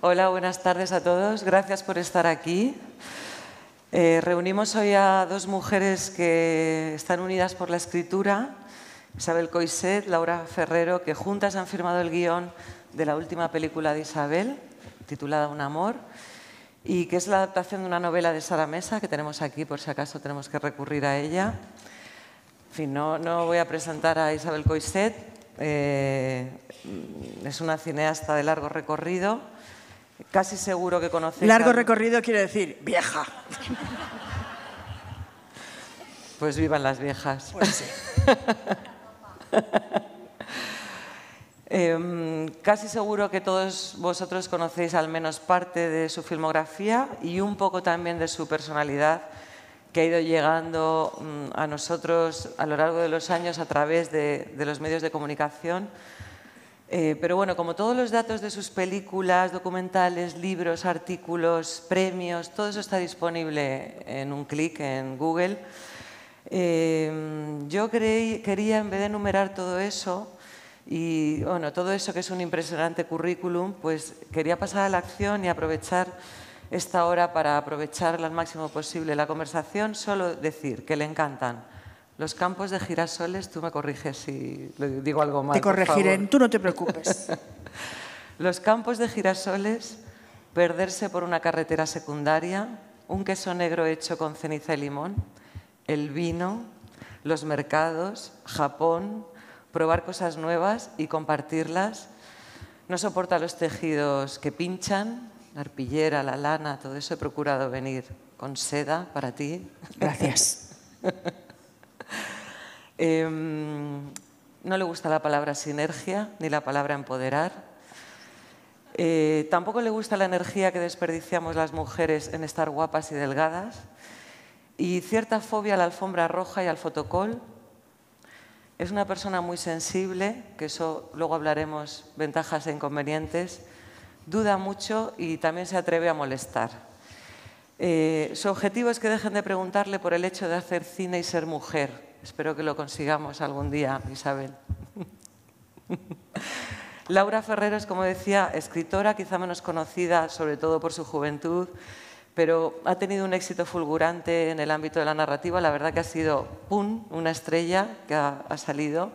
Hola, buenas tardes a todos. Gracias por estar aquí. Eh, reunimos hoy a dos mujeres que están unidas por la escritura, Isabel Coiset, Laura Ferrero, que juntas han firmado el guión de la última película de Isabel, titulada Un amor, y que es la adaptación de una novela de Sara Mesa, que tenemos aquí por si acaso tenemos que recurrir a ella. En fin, no, voy a presentar a Isabel Coiset, eh, es una cineasta de largo recorrido Casi seguro que conocéis... Largo recorrido quiere decir vieja. Pues vivan las viejas. Pues em, casi seguro que todos vosotros conocéis al menos parte de su filmografía y un poco también de su personalidad que ha ido llegando mm, a nosotros a lo largo de los años a través de los medios de comunicación eh, pero bueno, como todos los datos de sus películas, documentales, libros, artículos, premios, todo eso está disponible en un clic en Google. Eh, yo quería, en vez de enumerar todo eso, y bueno, todo eso que es un impresionante currículum, pues quería pasar a la acción y aprovechar esta hora para aprovecharla al máximo posible la conversación, solo decir que le encantan los campos de girasoles, tú me corriges si digo algo mal. Te corregiré, tú no te preocupes. Los campos de girasoles, perderse por una carretera secundaria, un queso negro hecho con ceniza y limón, el vino, los mercados, Japón, probar cosas nuevas y compartirlas. No soporta los tejidos que pinchan, la arpillera, la lana, todo eso he procurado venir con seda para ti. Gracias. Em, no le gusta la palabra sinergia ni la palabra empoderar. Eh, tampoco le gusta la energía que desperdiciamos las mujeres en estar guapas y delgadas. Y cierta fobia a la alfombra roja y al fotocol. Es una persona muy sensible, que eso luego hablaremos, ventajas e inconvenientes. Duda mucho y también se atreve a molestar. Eh, su objetivo es que dejen de preguntarle por el hecho de hacer cine y ser mujer Espero que lo consigamos algún día, Isabel. Laura es, como decía, escritora, quizá menos conocida, sobre todo por su juventud, pero ha tenido un éxito fulgurante en el ámbito de la narrativa. La verdad que ha sido, ¡pum!, una estrella que ha, salido.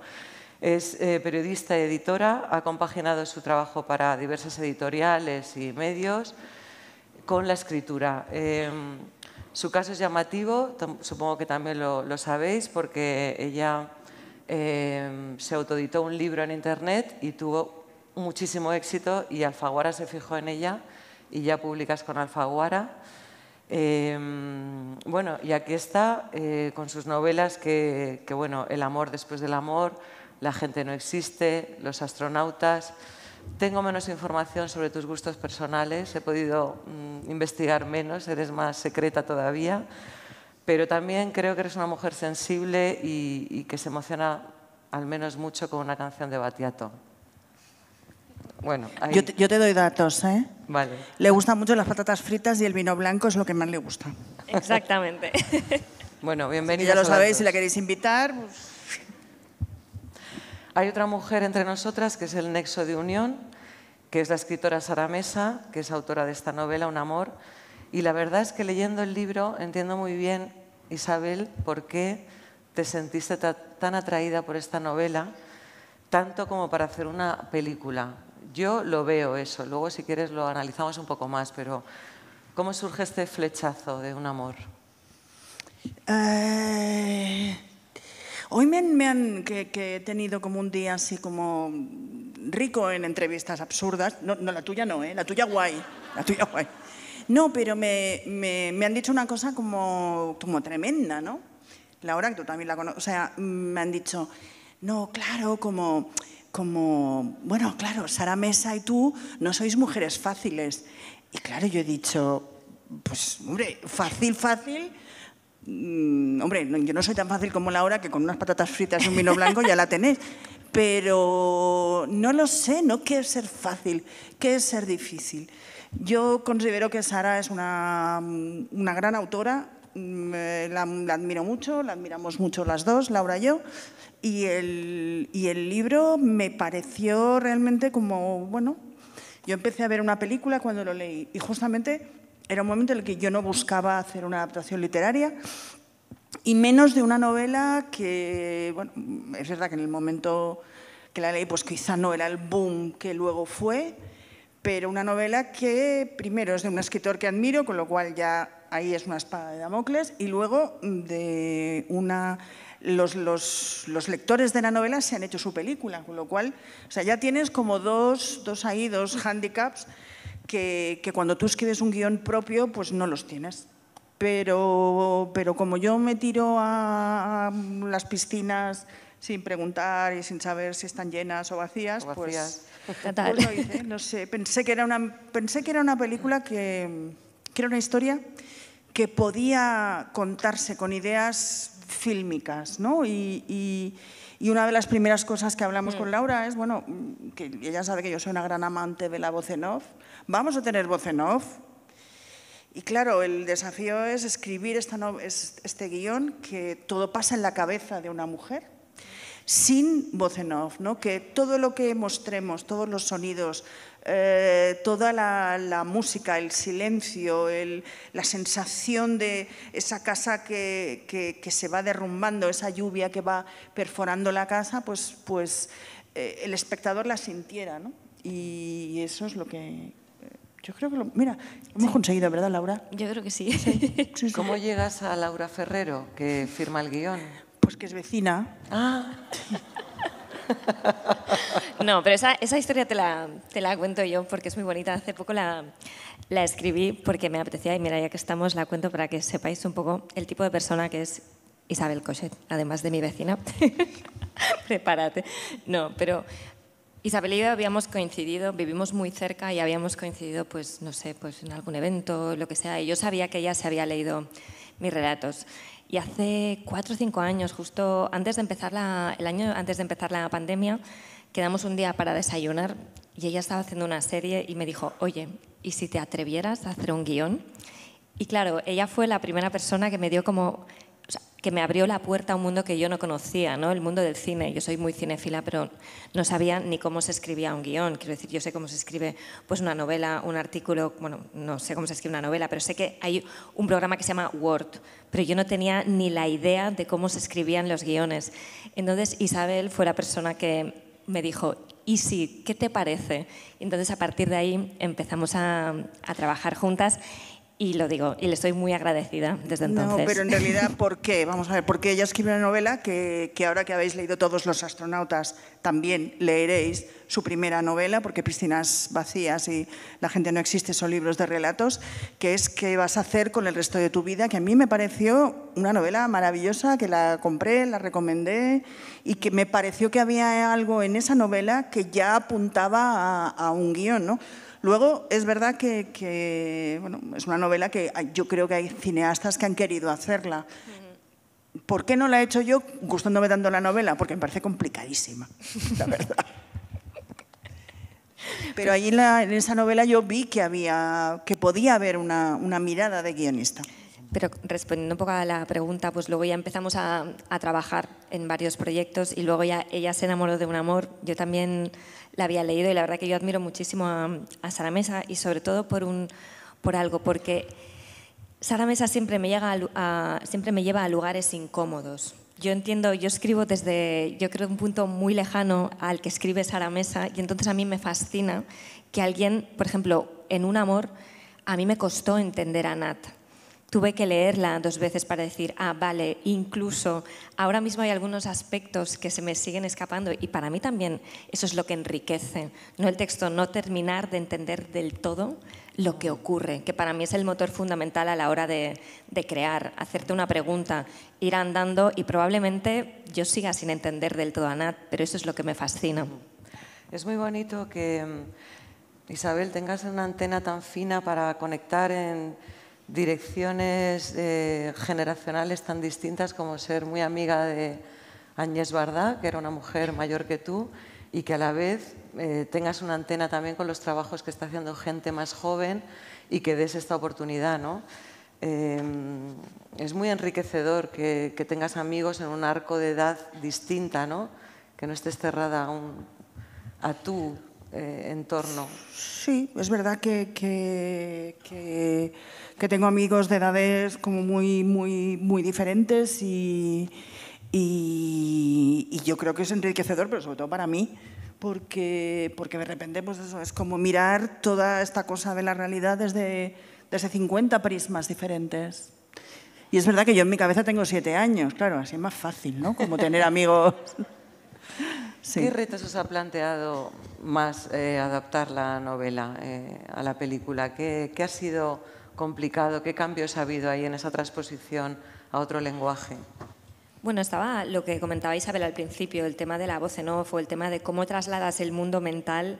Es eh, periodista y editora, ha compaginado su trabajo para diversas editoriales y medios con la escritura. Em, su caso es llamativo, supongo que también lo, sabéis, porque ella em, se autoditó un libro en Internet y tuvo muchísimo éxito y Alfaguara se fijó en ella y ya publicas con Alfaguara. Em, bueno, y aquí está eh, con sus novelas que, que, bueno, El amor después del amor, La gente no existe, Los astronautas. Tengo menos información sobre tus gustos personales, he podido mm, investigar menos, eres más secreta todavía, pero también creo que eres una mujer sensible y, que se emociona al menos mucho con una canción de Batiato. Bueno, Yo, te, doy datos, ¿eh? Vale. Le gustan mucho las patatas fritas y el vino blanco es lo que más le gusta. Exactamente. bueno, bienvenida. ya lo sabéis, si la queréis invitar, pues, hay otra mujer entre nosotras que es el nexo de unión, que es la escritora Sara Mesa, que es autora de esta novela, Un amor. Y la verdad es que leyendo el libro entiendo muy bien, Isabel, por qué te sentiste tan atraída por esta novela, tanto como para hacer una película. Yo lo veo eso, luego si quieres lo analizamos un poco más, pero ¿cómo surge este flechazo de un amor? Eh, Hoy me han, que, he tenido como un día así como rico en entrevistas absurdas. No, la tuya no, ¿eh? la tuya guay. La tuya guay. No, pero me, me, han dicho una cosa como, como tremenda, ¿no? Laura, que tú también la conoces. O sea, me han dicho, no, claro, como, como, bueno, claro, Sara Mesa y tú no sois mujeres fáciles. Y claro, yo he dicho, pues hombre, fácil, fácil, Mm, hombre, yo no soy tan fácil como Laura que con unas patatas fritas y un vino blanco ya la tenéis. Pero no lo sé, no qué es ser fácil, qué es ser difícil. Yo considero que Sara es una, mm, una gran autora, mm, eh, la, la, admiro mucho, la admiramos mucho las dos, Laura y yo, y el, y el libro me pareció realmente como, bueno, yo empecé a ver una película cuando lo leí y justamente era un momento en el que yo no buscaba hacer una adaptación literaria y menos de una novela que, bueno, es verdad que en el momento que la leí, pues quizá no era el boom que luego fue, pero una novela que primero es de un escritor que admiro, con lo cual ya ahí es una espada de Damocles, y luego de una... Los, los, lectores de la novela se han hecho su película, con lo cual, o sea, ya tienes como dos, dos ahí, dos handicaps que, cuando tú escribes un guión propio, pues no los tienes. Pero, pero como yo me tiro a las piscinas sin preguntar y sin saber si están llenas o vacías, pues, pues no sé. Pensé que era una, pensé que era una película que, que era una historia que podía contarse con ideas fílmicas, ¿no? y y una de las primeras cosas que hablamos con mm. Laura es, bueno, que ella sabe que yo soy una gran amante de la voz en off. Vamos a tener voz en off. Y claro, el desafío es escribir este guión que todo pasa en la cabeza de una mujer sin voz en off, ¿no? que todo lo que mostremos, todos los sonidos, eh, toda la, música, el silencio, la sensación de esa casa que, se va derrumbando, esa lluvia que va perforando la casa, pues, pues eh, el espectador la sintiera. ¿no? Y eso es lo que... Eh, yo creo que lo... Mira, hemos conseguido, ¿verdad, Laura? Yo creo que sí. ¿Cómo llegas a Laura Ferrero, que firma el guión? Pues que es vecina. Ah. no, pero esa, historia te la, cuento yo porque es muy bonita. Hace poco la, la escribí porque me apetecía y mira, ya que estamos, la cuento para que sepáis un poco el tipo de persona que es Isabel Cochet, además de mi vecina. Prepárate. No, pero Isabel y yo habíamos coincidido, vivimos muy cerca y habíamos coincidido, pues no sé, pues en algún evento, lo que sea. Y yo sabía que ella se había leído mis relatos. Y hace cuatro o cinco años, justo antes de empezar la, el año antes de empezar la pandemia, quedamos un día para desayunar y ella estaba haciendo una serie y me dijo, oye, ¿y si te atrevieras a hacer un guión? Y claro, ella fue la primera persona que me dio como que me abrió la puerta a un mundo que yo no conocía, ¿no? el mundo del cine. Yo soy muy cinéfila, pero no sabía ni cómo se escribía un guión. Quiero decir, yo sé cómo se escribe pues, una novela, un artículo, bueno, no sé cómo se escribe una novela, pero sé que hay un programa que se llama Word, pero yo no tenía ni la idea de cómo se escribían los guiones. Entonces Isabel fue la persona que me dijo, ¿y si? ¿Qué te parece? Entonces a partir de ahí empezamos a trabajar juntas y lo digo, y le estoy muy agradecida desde entonces. No, pero en realidad, ¿por qué? Vamos a ver, porque ella escribe una novela que, ahora que habéis leído todos los astronautas, también leeréis su primera novela, porque Piscinas Vacías y La gente no existe son libros de relatos, que es ¿Qué vas a hacer con el resto de tu vida? Que a mí me pareció una novela maravillosa, que la compré, la recomendé, y que me pareció que había algo en esa novela que ya apuntaba a, a un guión, ¿no? Luego, es verdad que, es una novela que yo creo que hay cineastas que han querido hacerla. ¿Por qué no la he hecho yo gustándome tanto la novela? Porque me parece complicadísima, la verdad. Pero ahí en, esa novela yo vi que, había, que podía haber una mirada de guionista. Pero respondiendo un poco a la pregunta, pues luego ya empezamos a, trabajar en varios proyectos y luego ya ella se enamoró de un amor. Yo también la había leído y la verdad que yo admiro muchísimo a, Sara Mesa y sobre todo por, un, por algo, porque Sara Mesa siempre me, llega siempre me lleva a lugares incómodos. Yo entiendo, yo escribo desde, yo creo, un punto muy lejano al que escribe Sara Mesa y entonces a mí me fascina que alguien, por ejemplo, en un amor, a mí me costó entender a Nat tuve que leerla dos veces para decir, ah, vale, incluso ahora mismo hay algunos aspectos que se me siguen escapando y para mí también eso es lo que enriquece, no el texto, no terminar de entender del todo lo que ocurre, que para mí es el motor fundamental a la hora de, de crear, hacerte una pregunta, ir andando y probablemente yo siga sin entender del todo a Nat, pero eso es lo que me fascina. Es muy bonito que mm, Isabel tengas una antena tan fina para conectar en direcciones eh, generacionales tan distintas como ser muy amiga de Agnès Bardá, que era una mujer mayor que tú, y que a la vez eh, tengas una antena también con los trabajos que está haciendo gente más joven y que des esta oportunidad. ¿no? Em, es muy enriquecedor que, tengas amigos en un arco de edad distinta, ¿no? que no estés cerrada a, tú. a eh, entorno. Sí, es verdad que, que, tengo amigos de edades como muy, muy, muy diferentes y, y, yo creo que es enriquecedor, pero sobre todo para mí, porque, porque de repente pues eso, es como mirar toda esta cosa de la realidad desde, desde 50 prismas diferentes. Y es verdad que yo en mi cabeza tengo siete años, claro, así es más fácil, ¿no? Como tener amigos. ¿Qué retos os ha planteado más eh, adaptar la novela eh, a la película? ¿Qué, ha sido complicado? ¿Qué cambios ha habido ahí en esa transposición a otro lenguaje? Bueno, estaba lo que comentaba Isabel al principio, el tema de la voz en off el tema de cómo trasladas el mundo mental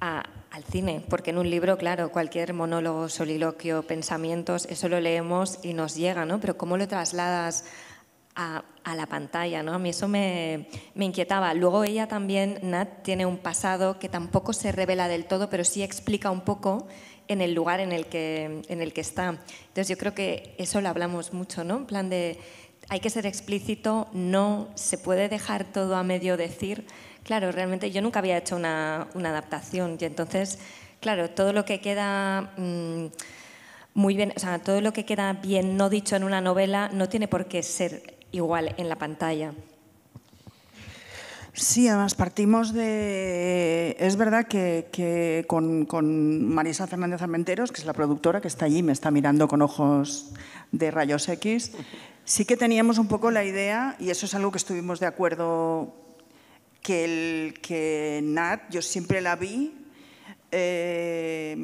al cine, porque en un libro, claro, cualquier monólogo, soliloquio, pensamientos, eso lo leemos y nos llega, ¿no? Pero cómo lo trasladas a, la pantalla, ¿no? A mí eso me, inquietaba. Luego ella también, Nat, tiene un pasado que tampoco se revela del todo, pero sí explica un poco en el lugar en el que, en el que está. Entonces yo creo que eso lo hablamos mucho, ¿no? En plan de, hay que ser explícito, no se puede dejar todo a medio decir. Claro, realmente yo nunca había hecho una, adaptación y entonces, claro, todo lo que queda... Mm, muy bien, o sea, todo lo que queda bien no dicho en una novela no tiene por qué ser igual en la pantalla. Sí, además partimos de... Es verdad que, con, Marisa Fernández Armenteros, que es la productora que está allí, me está mirando con ojos de rayos X, sí que teníamos un poco la idea, y eso es algo que estuvimos de acuerdo, que, el, que Nat, yo siempre la vi eh,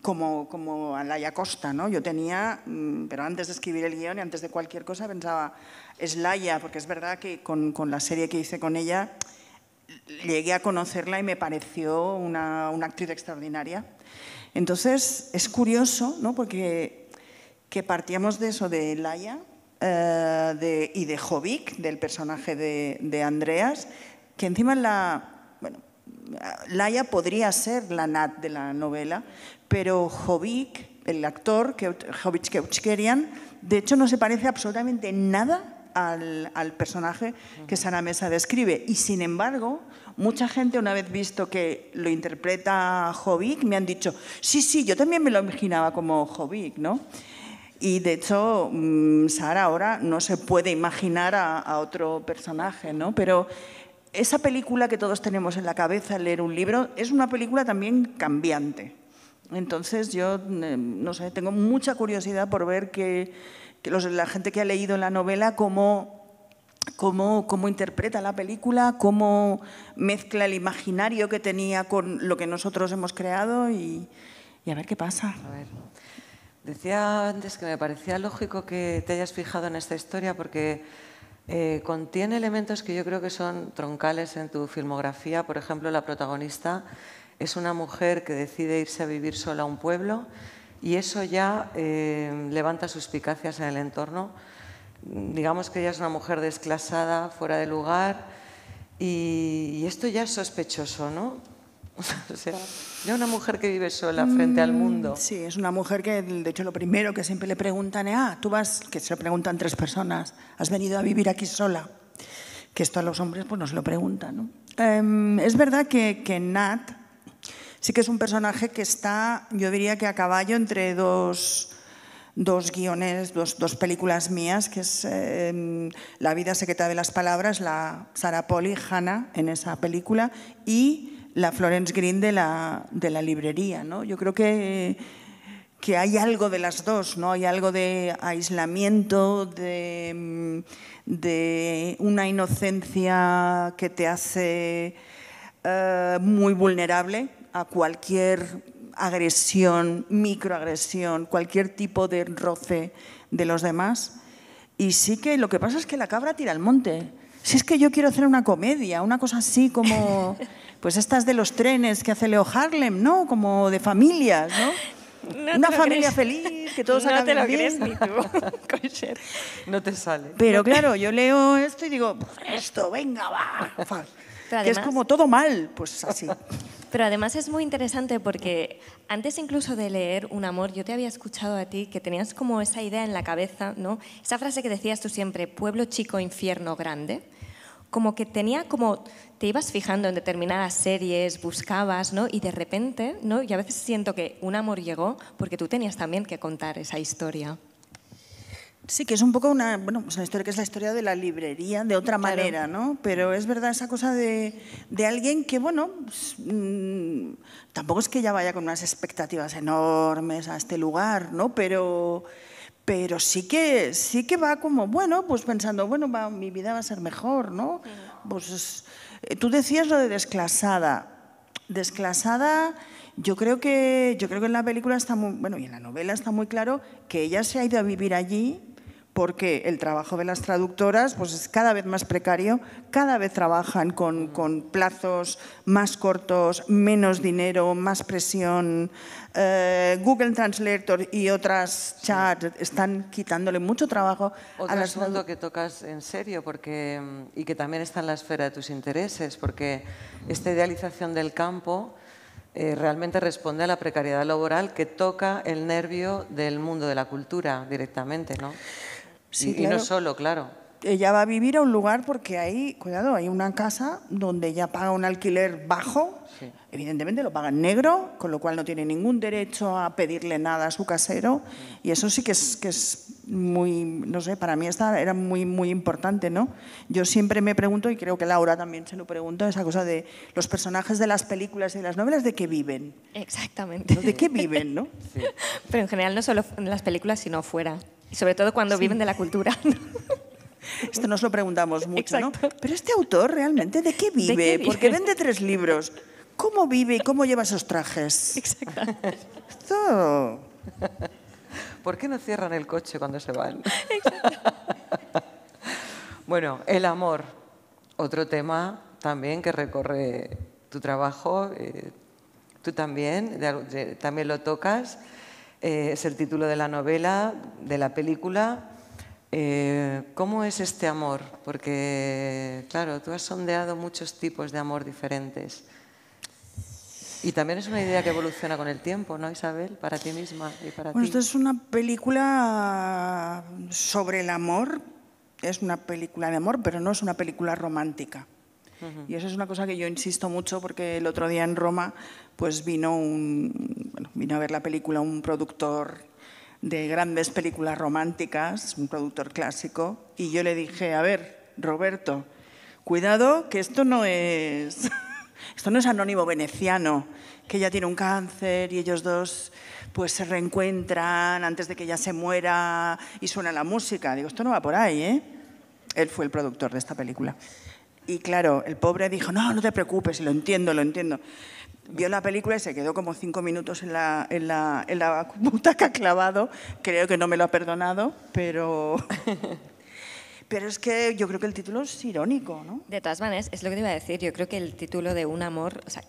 como, como a Laia Costa, ¿no? Yo tenía, mm, pero antes de escribir el guión y antes de cualquier cosa pensaba, es Laia, porque es verdad que con, la serie que hice con ella llegué a conocerla y me pareció una, actriz extraordinaria. Entonces, es curioso, ¿no? Porque que partíamos de eso, de Laia eh, y de Jovic, del personaje de, de Andreas, que encima la, Laia podría ser la Nat de la novela, pero Jovic, el actor, Jovic Keuchkerian, de hecho no se parece absolutamente nada al, personaje que Sara Mesa describe. Y sin embargo, mucha gente, una vez visto que lo interpreta Jovic, me han dicho, sí, sí, yo también me lo imaginaba como Jovic, ¿no? Y de hecho, mm, Sara ahora no se puede imaginar a, otro personaje, ¿no? Pero esa película que todos tenemos en la cabeza al leer un libro es una película también cambiante. Entonces yo, eh, no sé, tengo mucha curiosidad por ver que, la gente que ha leído la novela, cómo, cómo, cómo interpreta la película, cómo mezcla el imaginario que tenía con lo que nosotros hemos creado y, a ver qué pasa. Decía antes que me parecía lógico que te hayas fijado en esta historia porque eh, contiene elementos que yo creo que son troncales en tu filmografía. Por ejemplo, la protagonista es una mujer que decide irse a vivir sola a un pueblo y eso ya eh, levanta suspicacias en el entorno. Digamos que ella es una mujer desclasada, fuera de lugar y, y esto ya es sospechoso, ¿no? o sea, de una mujer que vive sola frente al mm, mundo. Sí, es una mujer que, de hecho, lo primero que siempre le preguntan es, ah, tú vas, que se lo preguntan tres personas, ¿has venido a vivir aquí sola? Que esto a los hombres pues nos lo preguntan. Em, es verdad que, Nat sí que es un personaje que está, yo diría que a caballo entre dos dos guiones, dos, dos, películas mías, que es em, La vida secreta de las palabras, la Sara Poli, hannah en esa película, y la Florence Green de la, de la librería. ¿no? Yo creo que, hay algo de las dos, ¿no? hay algo de aislamiento, de, una inocencia que te hace eh, muy vulnerable a cualquier agresión, microagresión, cualquier tipo de roce de los demás. Y sí que lo que pasa es que la cabra tira al monte si es que yo quiero hacer una comedia, una cosa así como, pues estas de los trenes que hace Leo Harlem, ¿no? Como de familias, ¿no? una familia feliz, que todos no te lo Crees, no te sale. Pero claro, yo leo esto y digo, esto, venga, va. es como todo mal, pues así. Pero además es muy interesante porque antes incluso de leer Un amor, yo te había escuchado a ti que tenías como esa idea en la cabeza, ¿no? Esa frase que decías tú siempre, pueblo chico, infierno grande como que tenía como te ibas fijando en determinadas series, buscabas, ¿no? Y de repente, ¿no? Y a veces siento que un amor llegó porque tú tenías también que contar esa historia. Sí, que es un poco una, bueno, es pues una historia que es la historia de la librería, de otra manera, ¿no? Pero es verdad esa cosa de, de alguien que, bueno, pues, mm, tampoco es que ya vaya con unas expectativas enormes a este lugar, ¿no? Pero pero sí que, sí que va como, bueno, pues pensando, bueno, va, mi vida va a ser mejor, ¿no? Pues eh, tú decías lo de desclasada. Desclasada, yo creo que, yo creo que en la película está muy, bueno, y en la novela está muy claro que ella se ha ido a vivir allí porque el trabajo de las traductoras pues, es cada vez más precario, cada vez trabajan con, plazos más cortos, menos dinero, más presión. Eh, Google Translator y otras chats están quitándole mucho trabajo Otro a asunto que tocas en serio porque, y que también está en la esfera de tus intereses, porque esta idealización del campo... Eh, realmente responde a la precariedad laboral que toca el nervio del mundo de la cultura directamente, ¿no? y, no solo, claro. Ella va a vivir a un lugar porque hay, cuidado, hay una casa donde ella paga un alquiler bajo, evidentemente lo paga en negro, con lo cual no tiene ningún derecho a pedirle nada a su casero, y eso sí que es, que es muy, no sé, para mí esta era muy, muy importante, ¿no? Yo siempre me pregunto, y creo que Laura también se lo pregunto, esa cosa de los personajes de las películas y de las novelas, ¿de qué viven? Exactamente. ¿De qué viven, no? Pero en general no solo en las películas, sino fuera. sobre todo cuando viven de la cultura. Esto nos lo preguntamos mucho, ¿no? Pero este autor realmente, ¿de qué vive? Porque vende tres libros. ¿Cómo vive y cómo lleva esos trajes? Exacto. ¿por qué no cierran el coche cuando se van? bueno, el amor, otro tema también que recorre tu trabajo, eh, tú también, también lo tocas, eh, es el título de la novela, de la película. Eh, ¿Cómo es este amor? Porque, claro, tú has sondeado muchos tipos de amor diferentes. Y también es una idea que evoluciona con el tiempo, ¿no, Isabel? Para ti misma y para bueno, es una película sobre el amor, es una película de amor, pero no es una película romántica. Y eso es una cosa que yo insisto mucho porque el otro día en Roma pues vino, un, bueno, vino a ver la película un productor de grandes películas románticas, un productor clásico, y yo le dije, a ver, Roberto, cuidado que esto no es... Esto no es anónimo veneciano, que ella tiene un cáncer y ellos dos pues se reencuentran antes de que ella se muera y suena la música. Digo, esto no va por ahí, ¿eh? Él fue el productor de esta película. Y claro, el pobre dijo, no, no te preocupes, lo entiendo, lo entiendo. Vio la película y se quedó como cinco minutos en la, en la, en la butaca clavado. Creo que no me lo ha perdonado, pero... Pero es que yo creo que el título es irónico, ¿no? De todas maneras, es lo que te iba a decir. Yo creo que el título de Un amor, o sea,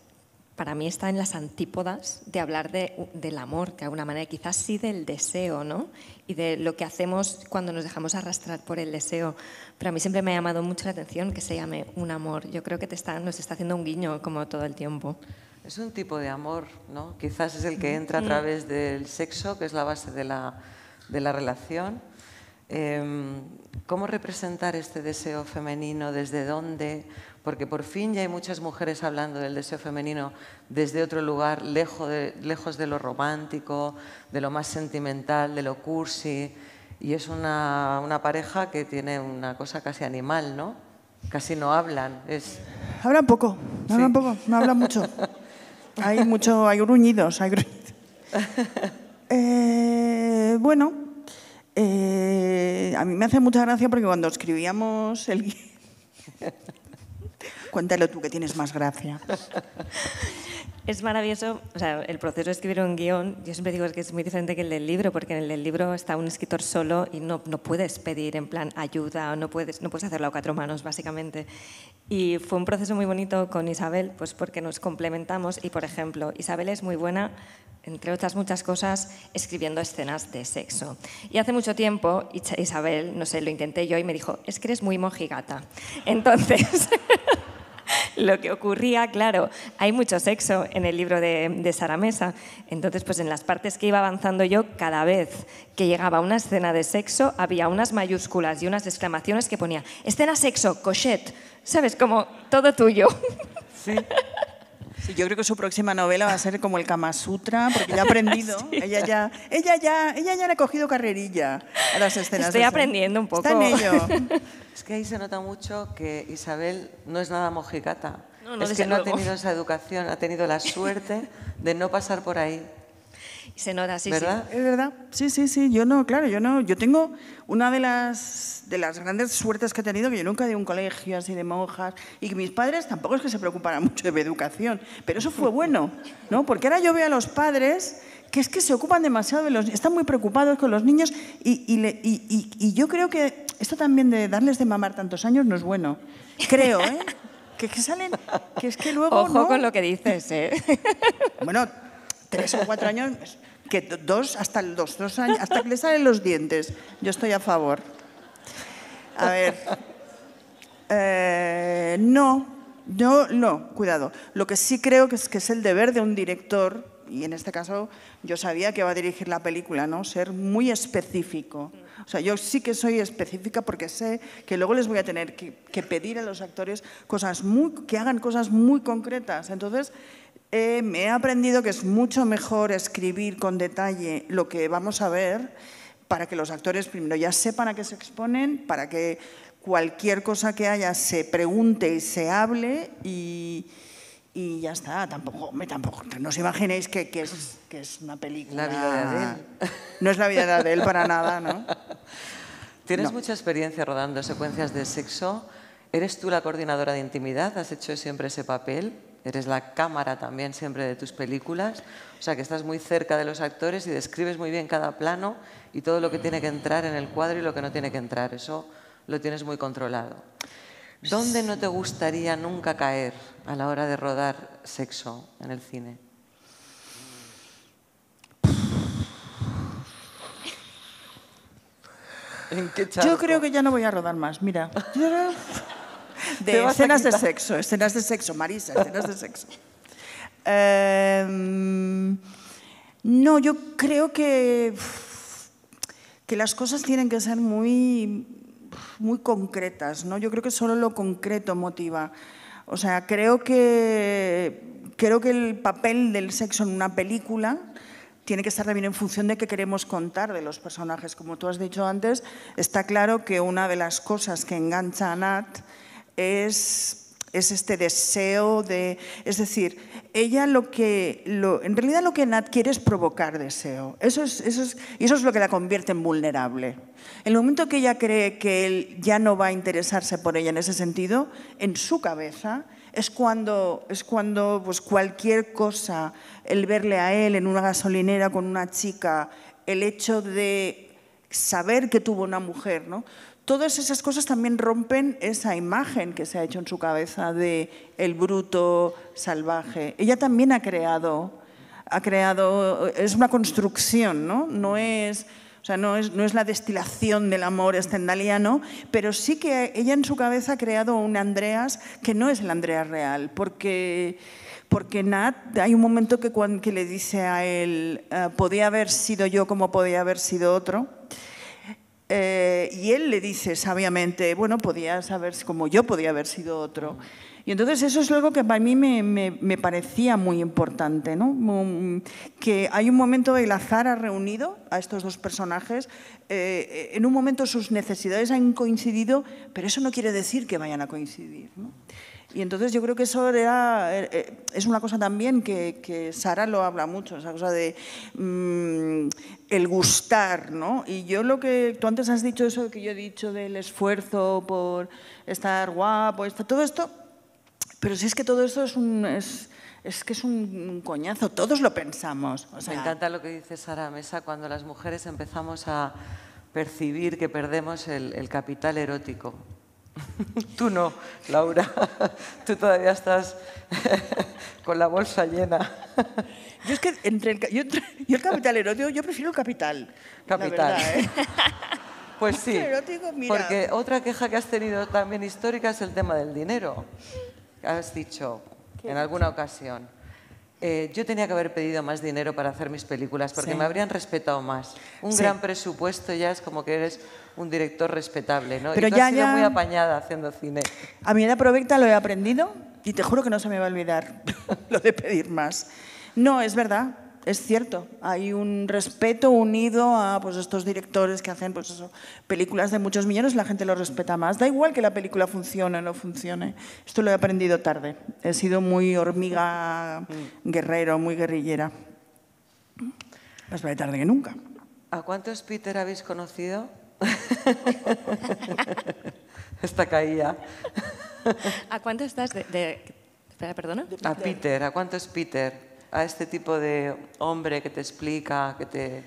para mí está en las antípodas de hablar del amor, que de alguna manera, quizás sí del deseo, ¿no? Y de lo que hacemos cuando nos dejamos arrastrar por el deseo. Pero a mí siempre me ha llamado mucho la atención que se llame un amor. Yo creo que te nos está haciendo un guiño como todo el tiempo. Es un tipo de amor, ¿no? Quizás es el que entra a través del sexo, que es la base de la, de la relación Em, cómo representar este deseo femenino, desde dónde, porque por fin ya hay muchas mujeres hablando del deseo femenino desde otro lugar, lejos de, lejos de lo romántico, de lo más sentimental, de lo cursi, y es una, una pareja que tiene una cosa casi animal, ¿no? Casi no hablan. Es... Hablan poco, no hablan poco, no hablan mucho. hay mucho, hay gruñidos, hay gruñidos. Eh, bueno, eh, a mí me hace mucha gracia porque cuando escribíamos el Cuéntalo tú que tienes más gracia. Es maravilloso, el proceso de escribir un guión, yo siempre digo que es muy diferente que el del libro, porque en el del libro está un escritor solo y no, no puedes pedir en plan ayuda, o no puedes, no puedes hacerlo a cuatro manos, básicamente. Y fue un proceso muy bonito con Isabel, pues porque nos complementamos y, por ejemplo, Isabel es muy buena entre otras muchas cosas, escribiendo escenas de sexo. Y hace mucho tiempo, Isabel, no sé, lo intenté yo y me dijo, es que eres muy mojigata. Entonces, lo que ocurría, claro, hay mucho sexo en el libro de, de Sara Mesa. Entonces, pues en las partes que iba avanzando yo, cada vez que llegaba una escena de sexo, había unas mayúsculas y unas exclamaciones que ponía, escena sexo, cochet, ¿sabes? Como todo tuyo. Sí yo creo que su próxima novela va a ser como el Kama Sutra, porque ya ha aprendido. ella, ya, ella, ya, ella ya ha cogido carrerilla a las escenas. Estoy aprendiendo un poco. Está en ello. es que ahí se nota mucho que Isabel no es nada mojigata. No, no, es que no ha tenido esa educación, ha tenido la suerte de no pasar por ahí nota, sí, Sí. Es verdad. Sí, sí, sí. Yo no, claro, yo no. Yo tengo una de las, de las grandes suertes que he tenido, que yo nunca di un colegio así de monjas, y que mis padres tampoco es que se preocuparan mucho de mi educación, pero eso fue bueno, ¿no? Porque ahora yo veo a los padres que es que se ocupan demasiado de los están muy preocupados con los niños, y, y, yo creo que esto también de darles de mamar tantos años no es bueno. Creo, ¿eh? Que, salen, que es que luego. Ojo con lo que dices, ¿eh? Bueno, tres o cuatro años que dos, hasta los dos años, hasta que le salen los dientes. Yo estoy a favor. A ver. Eh, no, no, no, cuidado. Lo que sí creo que es, que es el deber de un director, y en este caso yo sabía que iba a dirigir la película, ¿no? Ser muy específico. O sea, yo sí que soy específica porque sé que luego les voy a tener que, pedir a los actores cosas muy, que hagan cosas muy concretas. Entonces, me he aprendido que es mucho mejor escribir con detalle lo que vamos a ver para que los actores primero ya sepan a qué se exponen, para que cualquier cosa que haya se pregunte y se hable y, ya está. Tampoco, me, tampoco, no os imaginéis que, es, una película. de No es la vida de Adele para nada, ¿no? Tienes mucha experiencia rodando secuencias de sexo. ¿Eres tú la coordinadora de intimidad? ¿Has hecho siempre ese papel? Eres la cámara también siempre de tus películas, o sea que estás muy cerca de los actores y describes muy bien cada plano y todo lo que tiene que entrar en el cuadro y lo que no tiene que entrar. Eso lo tienes muy controlado. ¿Dónde no te gustaría nunca caer a la hora de rodar sexo en el cine? Yo creo que ya no voy a rodar más, mira. de escenas de sexo, escenas de sexo, Marisa, escenas de sexo. Em, no, yo creo que, que las cosas tienen que ser muy, muy concretas, ¿no? Yo creo que solo lo concreto motiva. O sea, creo que, creo que el papel del sexo en una película tiene que estar también en función de qué queremos contar de los personajes. Como tú has dicho antes, está claro que una de las cosas que engancha a Nat es, es este deseo de... Es decir, ella lo que... Lo, en realidad lo que Nat quiere es provocar deseo. Eso es, y eso es lo que la convierte en vulnerable. En el momento que ella cree que él ya no va a interesarse por ella en ese sentido, en su cabeza es cuando, es cuando pues, cualquier cosa, el verle a él en una gasolinera con una chica, el hecho de saber que tuvo una mujer, ¿no? todas esas cosas también rompen esa imagen que se ha hecho en su cabeza de el bruto salvaje. Ella también ha creado, ha creado, es una construcción, ¿no? No es, o sea, no es, no es la destilación del amor estendaliano, pero sí que ella en su cabeza ha creado un Andreas que no es el Andreas real, porque porque Nat, hay un momento que, cuando, que le dice a él, ah, podía haber sido yo como podía haber sido otro. Eh, y él le dice sabiamente, bueno, podía haber, como yo podía haber sido otro. Y entonces eso es algo que para mí me, parecía muy importante, ¿no? que hay un momento el azar ha reunido a estos dos personajes, eh, en un momento sus necesidades han coincidido, pero eso no quiere decir que vayan a coincidir. ¿no? Y entonces yo creo que eso era, eh, eh, es una cosa también que, Sara lo habla mucho, esa cosa de mm, el gustar, ¿no? Y yo lo que, tú antes has dicho eso que yo he dicho del esfuerzo por estar guapo, todo esto, pero si es que todo esto es un... Es, que es un coñazo, todos lo pensamos. O sea, Me encanta lo que dice Sara Mesa, cuando las mujeres empezamos a percibir que perdemos el capital erótico. Tú no, Laura. Tú todavía estás con la bolsa llena. Yo es que entre el, yo, capital erótico, yo prefiero el capital. Capital. ¿eh? Pues sí. Porque otra queja que has tenido también histórica es el tema del dinero. Has dicho en alguna ocasión. Eh, yo tenía que haber pedido más dinero para hacer mis películas porque me habrían respetado más. Un gran presupuesto ya es como que eres un director respetable, ¿no? Pero ya, sido ya... muy apañada haciendo cine. A mi edad provecta lo he aprendido y te juro que no se me va a olvidar lo de pedir más. No, es verdad, es cierto. Hay un respeto unido a pues, estos directores que hacen pues, películas de muchos millones, la gente lo respeta más. Da igual que la película funcione o no funcione. Esto lo he aprendido tarde. He sido muy hormiga mm. guerrero, muy guerrillera. Más vale tarde que nunca. ¿A cuántos Peter habéis conocido? Esta caía. ¿A cuánto estás de, perdona? A Peter, ¿a cuánto es Peter? A este tipo de hombre que te explica, que te...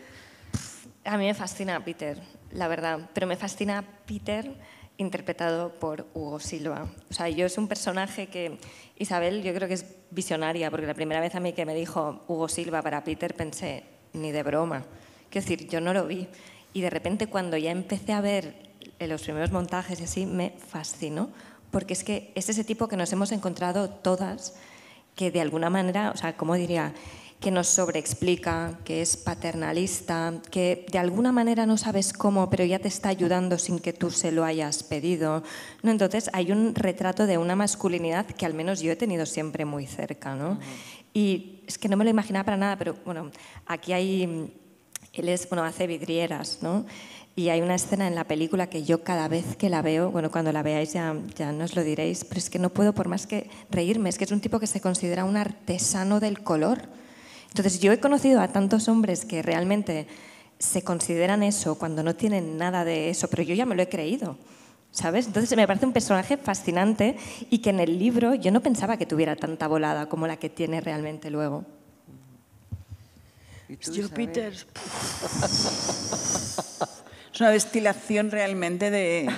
A mí me fascina Peter, la verdad, pero me fascina Peter interpretado por Hugo Silva. O sea, yo es un personaje que Isabel yo creo que es visionaria, porque la primera vez a mí que me dijo Hugo Silva para Peter pensé, ni de broma. Es decir, yo no lo vi. Y de repente cuando ya empecé a ver eh, los primeros montajes y así, me fascinó, porque es que es ese tipo que nos hemos encontrado todas, que de alguna manera, o sea, ¿cómo diría? que nos sobreexplica, que es paternalista, que de alguna manera no sabes cómo, pero ya te está ayudando sin que tú se lo hayas pedido. ¿no? Entonces hay un retrato de una masculinidad que al menos yo he tenido siempre muy cerca. Y es que no me lo imaginaba para nada, pero bueno, aquí hay él es, bueno, hace vidrieras, ¿no? Y hay una escena en la película que yo cada vez que la veo, bueno, cuando la veáis ya, ya nos lo diréis, pero es que no puedo por más que reírme, es que es un tipo que se considera un artesano del color. Entonces yo he conocido a tantos hombres que realmente se consideran eso cuando no tienen nada de eso, pero yo ya me lo he creído. ¿Sabes? Entonces me parece un personaje fascinante y que en el libro yo no pensaba que tuviera tanta volada como la que tiene realmente luego. Júpiter. es una destilación realmente de,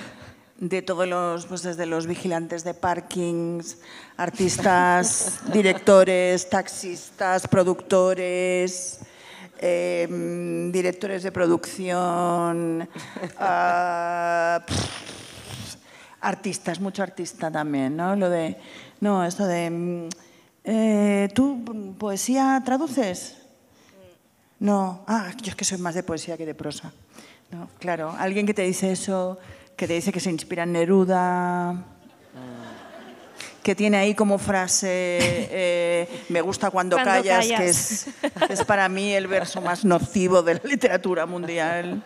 todos los, pues desde los vigilantes de parkings, artistas, directores, taxistas, productores, em, directores de producción, ah, artistas, mucho artista también, ¿no? Lo de, no, esto de, mm, eh, ¿tú poesía traduces? No, ah, yo es que soy más de poesía que de prosa. claro, alguien que te dice eso, que te dice que se inspira en Neruda, que tiene ahí como frase, eh, me gusta cuando, callas, que es, para mí el verso más nocivo de la literatura mundial.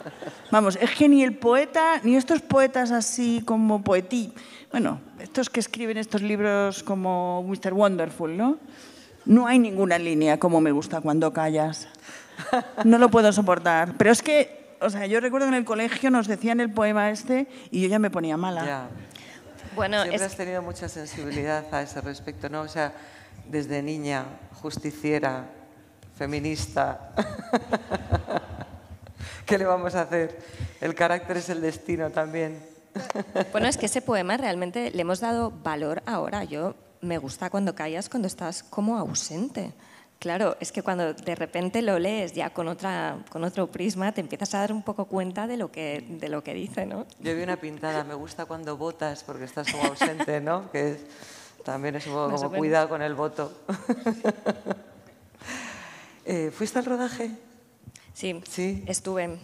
Vamos, es que ni el poeta, ni estos poetas así como poetí, bueno, estos que escriben estos libros como Mr. Wonderful, ¿no? No hay ninguna línea como me gusta cuando callas. No lo puedo soportar. Pero es que, o sea, yo recuerdo que en el colegio nos decían el poema este y yo ya me ponía mala. Bueno, Siempre has tenido mucha sensibilidad a ese respecto, ¿no? O sea, desde niña, justiciera, feminista. ¿Qué le vamos a hacer? El carácter es el destino también. Bueno, es que ese poema realmente le hemos dado valor ahora. Yo me gusta cuando callas, cuando estás como ausente. Claro, es que cuando de repente lo lees ya con, otra, con otro prisma, te empiezas a dar un poco cuenta de lo, que, de lo que dice, ¿no? Yo vi una pintada, me gusta cuando votas porque estás como ausente, ¿no? Que también es un poco como cuidado con el voto. Eh, ¿Fuiste al rodaje? Sí, sí, estuve.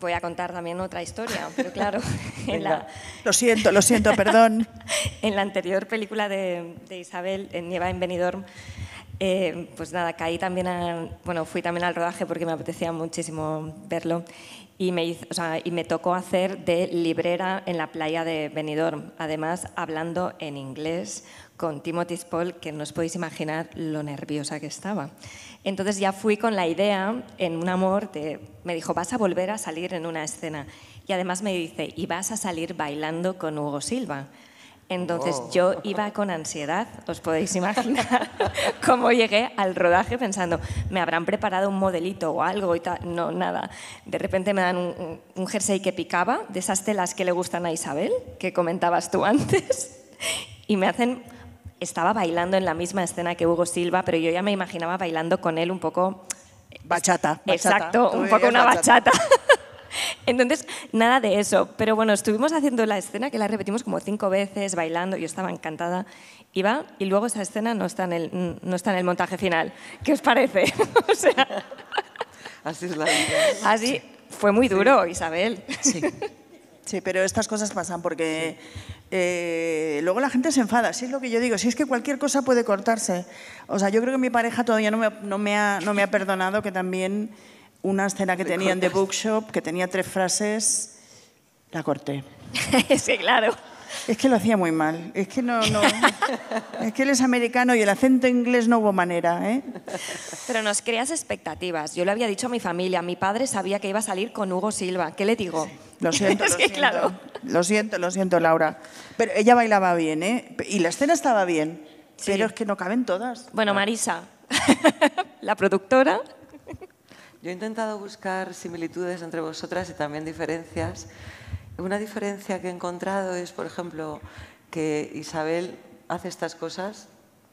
Voy a contar también otra historia, pero claro, lo siento, lo siento, perdón. en la anterior película de, de Isabel, en Nieva en Benidorm, eh, pues nada, caí también, bueno, fui también al rodaje porque me apetecía muchísimo verlo y me, y me tocó hacer de librera en la playa de Benidorm, además hablando en inglés con Timothy Spall, que no os podéis imaginar lo nerviosa que estaba. Entonces ya fui con la idea, en un amor, de, me dijo, vas a volver a salir en una escena. Y además me dice, y vas a salir bailando con Hugo Silva. Entonces oh. yo iba con ansiedad, os podéis imaginar cómo llegué al rodaje pensando, me habrán preparado un modelito o algo y No, nada. De repente me dan un, jersey que picaba, de esas telas que le gustan a Isabel, que comentabas tú antes, y me hacen... Estaba bailando en la misma escena que Hugo Silva, pero yo ya me imaginaba bailando con él un poco... Bachata. Exacto, un poco una bachata. Entonces, nada de eso. Pero bueno, estuvimos haciendo la escena que la repetimos como cinco veces, bailando, yo estaba encantada. Iba y luego esa escena no está en el, no está en el montaje final. ¿Qué os parece? Así es la Así fue muy duro, Isabel. Sí. sí, pero estas cosas pasan porque... Eh, luego la gente se enfada, si es lo que yo digo, si es que cualquier cosa puede cortarse. O sea, yo creo que mi pareja todavía no me, no me, ha, no me ha perdonado que también una escena que tenían de Bookshop que tenía tres frases, la corté. sí, claro. Es que lo hacía muy mal. Es que no, es que él es americano y el acento inglés no hubo manera, ¿eh? Pero nos creas expectativas. Yo lo había dicho a mi familia, mi padre sabía que iba a salir con Hugo Silva. ¿Qué le digo? Lo siento, lo, sí, Claro. lo siento, lo siento, Laura. Pero ella bailaba bien, ¿eh? Y la escena estaba bien. Pero es que no caben todas. Bueno, Marisa, la productora, yo he intentado buscar similitudes entre vosotras y también diferencias. Una diferencia que he encontrado es, por ejemplo, que Isabel hace estas cosas,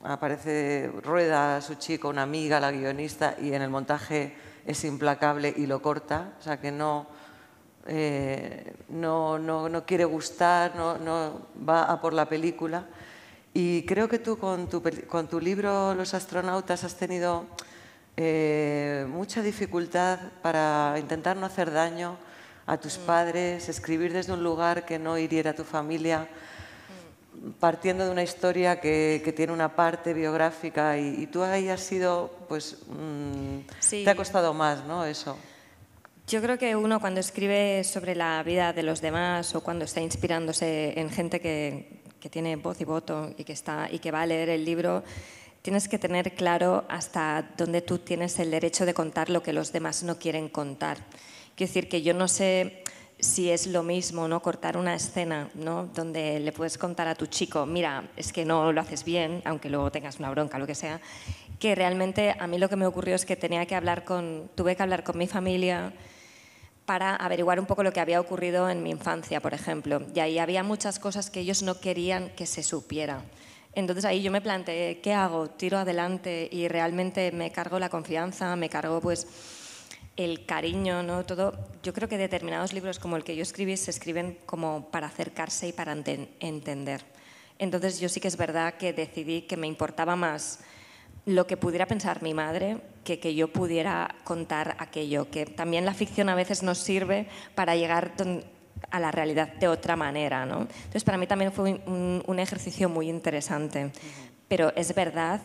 aparece, rueda a su chico, una amiga, la guionista, y en el montaje es implacable y lo corta, o sea que no, eh, no, no, no, quiere gustar, no, no, va a por la película. Y creo que tú con tu, con tu libro Los astronautas has tenido eh, mucha dificultad para intentar no hacer daño a tus mm. padres, escribir desde un lugar que no hiriera a tu familia, mm. partiendo de una historia que, tiene una parte biográfica y, tú ahí has sido, pues, mm, te ha costado más, ¿no? Eso. Yo creo que uno cuando escribe sobre la vida de los demás o cuando está inspirándose en gente que, que tiene voz y voto y que, está, y que va a leer el libro, tienes que tener claro hasta dónde tú tienes el derecho de contar lo que los demás no quieren contar. Quiero decir que yo no sé si es lo mismo, ¿no? Cortar una escena, ¿no? Donde le puedes contar a tu chico, mira, es que no lo haces bien, aunque luego tengas una bronca, lo que sea, que realmente a mí lo que me ocurrió es que tenía que hablar con, tuve que hablar con mi familia para averiguar un poco lo que había ocurrido en mi infancia, por ejemplo. Y ahí había muchas cosas que ellos no querían que se supiera. Entonces ahí yo me planteé, ¿qué hago? ¿Tiro adelante y realmente me cargo la confianza, me cargo pues el cariño, ¿no? Todo. Yo creo que determinados libros como el que yo escribí se escriben como para acercarse y para entender. Entonces yo sí que es verdad que decidí que me importaba más lo que pudiera pensar mi madre que que yo pudiera contar aquello, que también la ficción a veces nos sirve para llegar a la realidad de otra manera. ¿no? Entonces, para mí también fue un, ejercicio muy interesante. Pero es verdad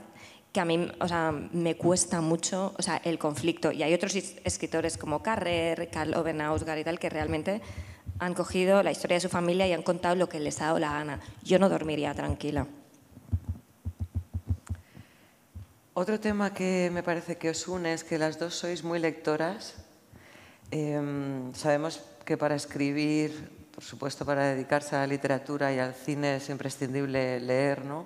que a mí o sea, me cuesta mucho o sea, el conflicto. Y hay otros escritores como Carrer, Karl osgar y tal, que realmente han cogido la historia de su familia y han contado lo que les ha dado la gana. Yo no dormiría tranquila. Otro tema que me parece que os une es que las dos sois muy lectoras. Em, sabemos que para escribir, por supuesto para dedicarse a la literatura y al cine es imprescindible leer, ¿no?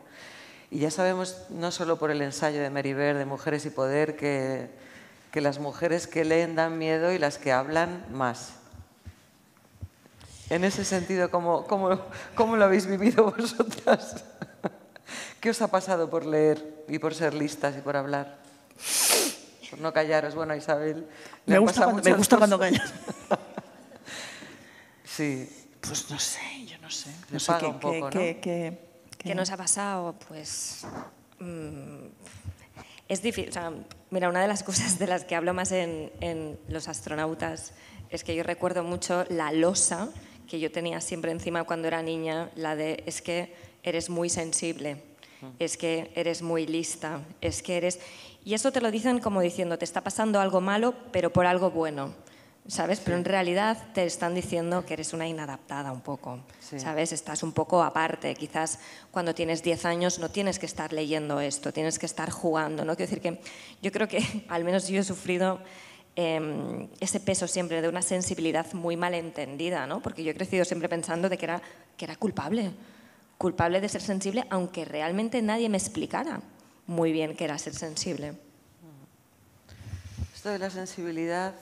Y ya sabemos, no solo por el ensayo de Meriver de Mujeres y Poder, que, que las mujeres que leen dan miedo y las que hablan más. En ese sentido, ¿cómo, lo habéis vivido vosotras? ¿Qué os ha pasado por leer y por ser listas y por hablar? Por no callaros. Bueno, Isabel. Me gusta, cuando, me cuando callas. Sí. Pues no sé, yo no sé. No sé un poco, nos ha pasado? Pues... Mm, es difícil. O sea, mira, una de las cosas de las que hablo más en, en los astronautas es que yo recuerdo mucho la losa que yo tenía siempre encima cuando era niña, la de es que eres muy sensible, es que eres muy lista, es que eres... Y eso te lo dicen como diciendo, te está pasando algo malo, pero por algo bueno. ¿sabes? Pero en realidad te están diciendo que eres una inadaptada un poco, ¿sabes? Estás un poco aparte. Quizás cuando tienes 10 años no tienes que estar leyendo esto, tienes que estar jugando, ¿no? Quiero decir que yo creo que al menos yo he sufrido em, ese peso siempre de una sensibilidad muy malentendida, ¿no? Porque yo he crecido siempre pensando de que era, que era culpable, culpable de ser sensible, aunque realmente nadie me explicara muy bien qué era ser sensible. Esto de la sensibilidad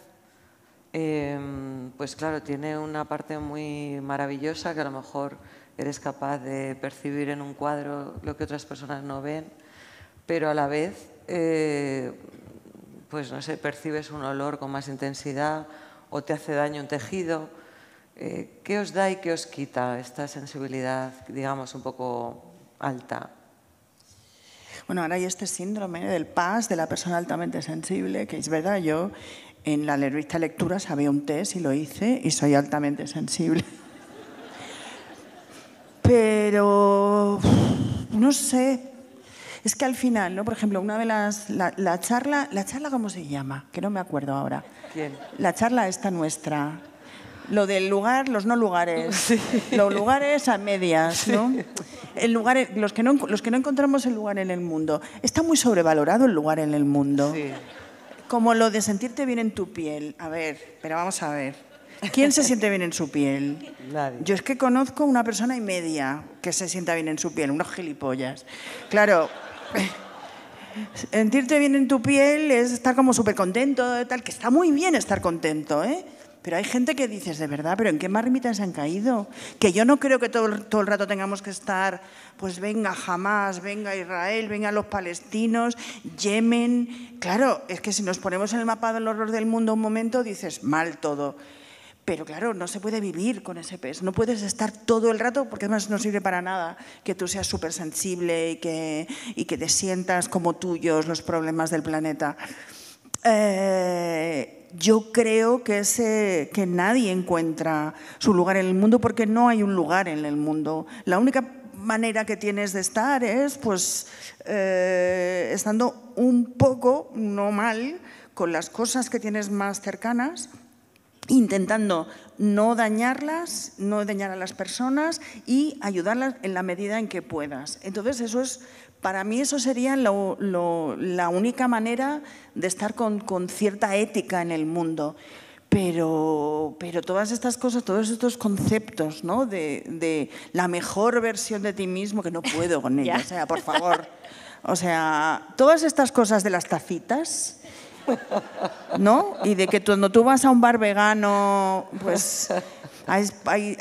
Em, pues claro, tiene una parte muy maravillosa que a lo mejor eres capaz de percibir en un cuadro lo que otras personas no ven, pero a la vez, eh, pues no sé, percibes un olor con más intensidad o te hace daño un tejido. Eh, ¿Qué os da y qué os quita esta sensibilidad, digamos, un poco alta? Bueno, ahora hay este síndrome del PAS, de la persona altamente sensible, que es verdad, yo en la revista Lecturas había un test y lo hice y soy altamente sensible. Pero no sé, es que al final, ¿no? Por ejemplo, una de las la, charla, la charla cómo se llama, que no me acuerdo ahora. ¿Quién? La charla esta nuestra. Lo del lugar, los no lugares. Los lugares a medias, ¿no? El lugar, los que no los que no encontramos el lugar en el mundo. Está muy sobrevalorado el lugar en el mundo. Como lo de sentirte bien en tu piel. A ver, pero vamos a ver. ¿Quién se siente bien en su piel? Nadie. Yo es que conozco una persona y media que se sienta bien en su piel, unos gilipollas. Claro. Sentirte bien en tu piel es estar como súper contento, tal, que está muy bien estar contento, ¿eh? Pero hay gente que dices, de verdad, pero ¿en qué marmitas han caído? Que yo no creo que todo, todo el rato tengamos que estar, pues venga jamás, venga Israel, venga los palestinos, Yemen. Claro, es que si nos ponemos en el mapa del horror del mundo un momento, dices, mal todo. Pero claro, no se puede vivir con ese peso, no puedes estar todo el rato, porque además no sirve para nada que tú seas súper sensible y que, y que te sientas como tuyos los problemas del planeta. Eh, yo creo que, ese, que nadie encuentra su lugar en el mundo porque no hay un lugar en el mundo. La única manera que tienes de estar es pues eh, estando un poco, no mal, con las cosas que tienes más cercanas, intentando no dañarlas, no dañar a las personas y ayudarlas en la medida en que puedas. Entonces eso es para mí eso sería la única manera de estar con, cierta ética en el mundo. Pero, pero todas estas cosas, todos estos conceptos ¿no? de, la mejor versión de ti mismo, que no puedo con ella. o sea, por favor. O sea, todas estas cosas de las tacitas, ¿no? Y de que cuando tú vas a un bar vegano, pues hay,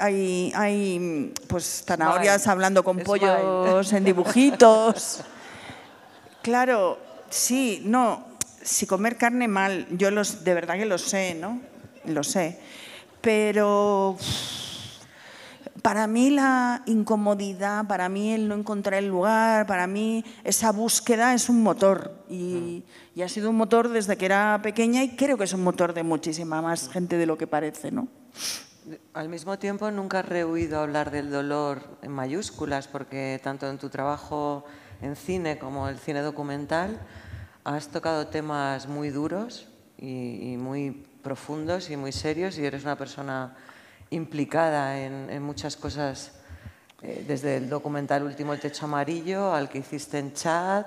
hay, pues, zanahorias hablando con pollos en dibujitos. claro, sí, no. Si comer carne mal, yo los, de verdad que lo sé, ¿no? Lo sé. Pero para mí la incomodidad, para mí el no encontrar el lugar, para mí esa búsqueda es un motor y, mm. y, ha sido un motor desde que era pequeña y creo que es un motor de muchísima más gente de lo que parece, ¿no? al mismo tiempo nunca has rehuido hablar del dolor en mayúsculas, porque tanto en tu trabajo en cine como el cine documental has tocado temas muy duros y, muy profundos y muy serios y eres una persona implicada en, muchas cosas, eh, desde el documental Último el Techo Amarillo al que hiciste en Chad,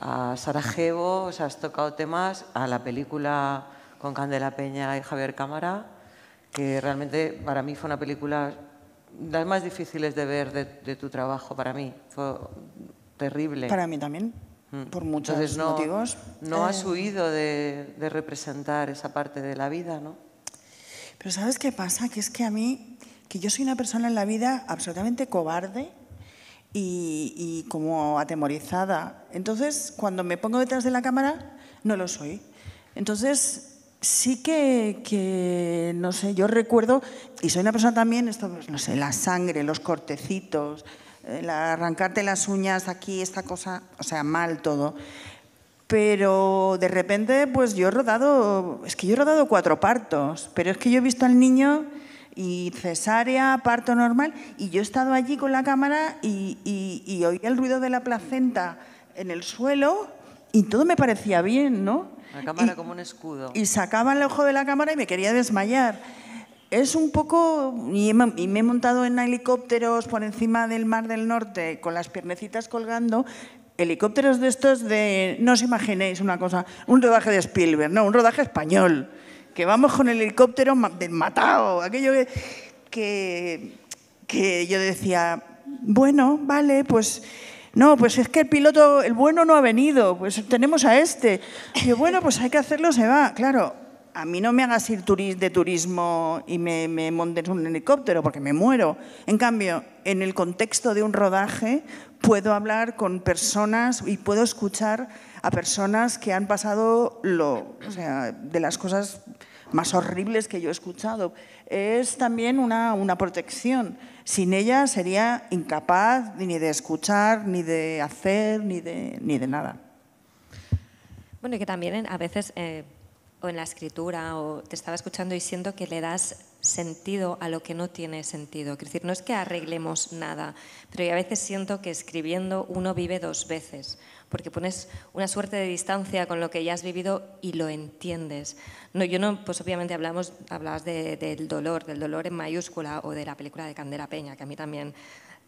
a Sarajevo, o has tocado temas, a la película con Candela Peña y Javier Cámara que realmente para mí fue una película de las más difíciles de ver de, tu trabajo, para mí. Fue terrible. Para mí también, mm. por muchos motivos. No has eh, huido de, representar esa parte de la vida, ¿no? Pero ¿sabes qué pasa? Que es que a mí, que yo soy una persona en la vida absolutamente cobarde, y, y, como atemorizada. Entonces, cuando me pongo detrás de la cámara, no lo soy. Entonces, sí que, no sé, yo recuerdo, y soy una persona también, pues, no sé, la sangre, los cortecitos, el arrancarte las uñas aquí, esta cosa, o sea, mal todo. Pero de repente, pues yo he rodado, es que yo he rodado cuatro partos, pero es que yo he visto al niño y cesárea, parto normal, y yo he estado allí con la cámara y, y oía el ruido de la placenta en el suelo y todo me parecía bien, ¿no? La cámara como un escudo. Y sacaba el ojo de la cámara y me quería desmayar. Es un poco, y, me he montado en helicópteros por encima del Mar del Norte con las piernecitas colgando, helicópteros de estos de, no os imaginéis una cosa, un rodaje de Spielberg, no, un rodaje español, que vamos con el helicóptero matado, aquello que, que yo decía, bueno, vale, pues no, pues es que el piloto, el bueno no ha venido, pues tenemos a este. Y bueno, pues hay que hacerlo, se va. Claro, a mí no me hagas ir de turismo y me, me montes un helicóptero porque me muero. En cambio, en el contexto de un rodaje puedo hablar con personas y puedo escuchar a personas que han pasado lo, o sea, de las cosas más horribles que yo he escuchado es también una, una protección. Sin ella sería incapaz ni de escuchar, ni de hacer, ni de, ni de nada. Bueno, y que también a veces eh, o en la escritura o te estaba escuchando y siento que le das sentido a lo que no tiene sentido. Es decir, no es que arreglemos nada, pero yo a veces siento que escribiendo uno vive dos veces, porque pones una suerte de distancia con lo que ya has vivido y lo entiendes. No, yo no, pues obviamente hablamos, hablabas del dolor, del dolor en mayúscula o de la película de Candela Peña, que a mí también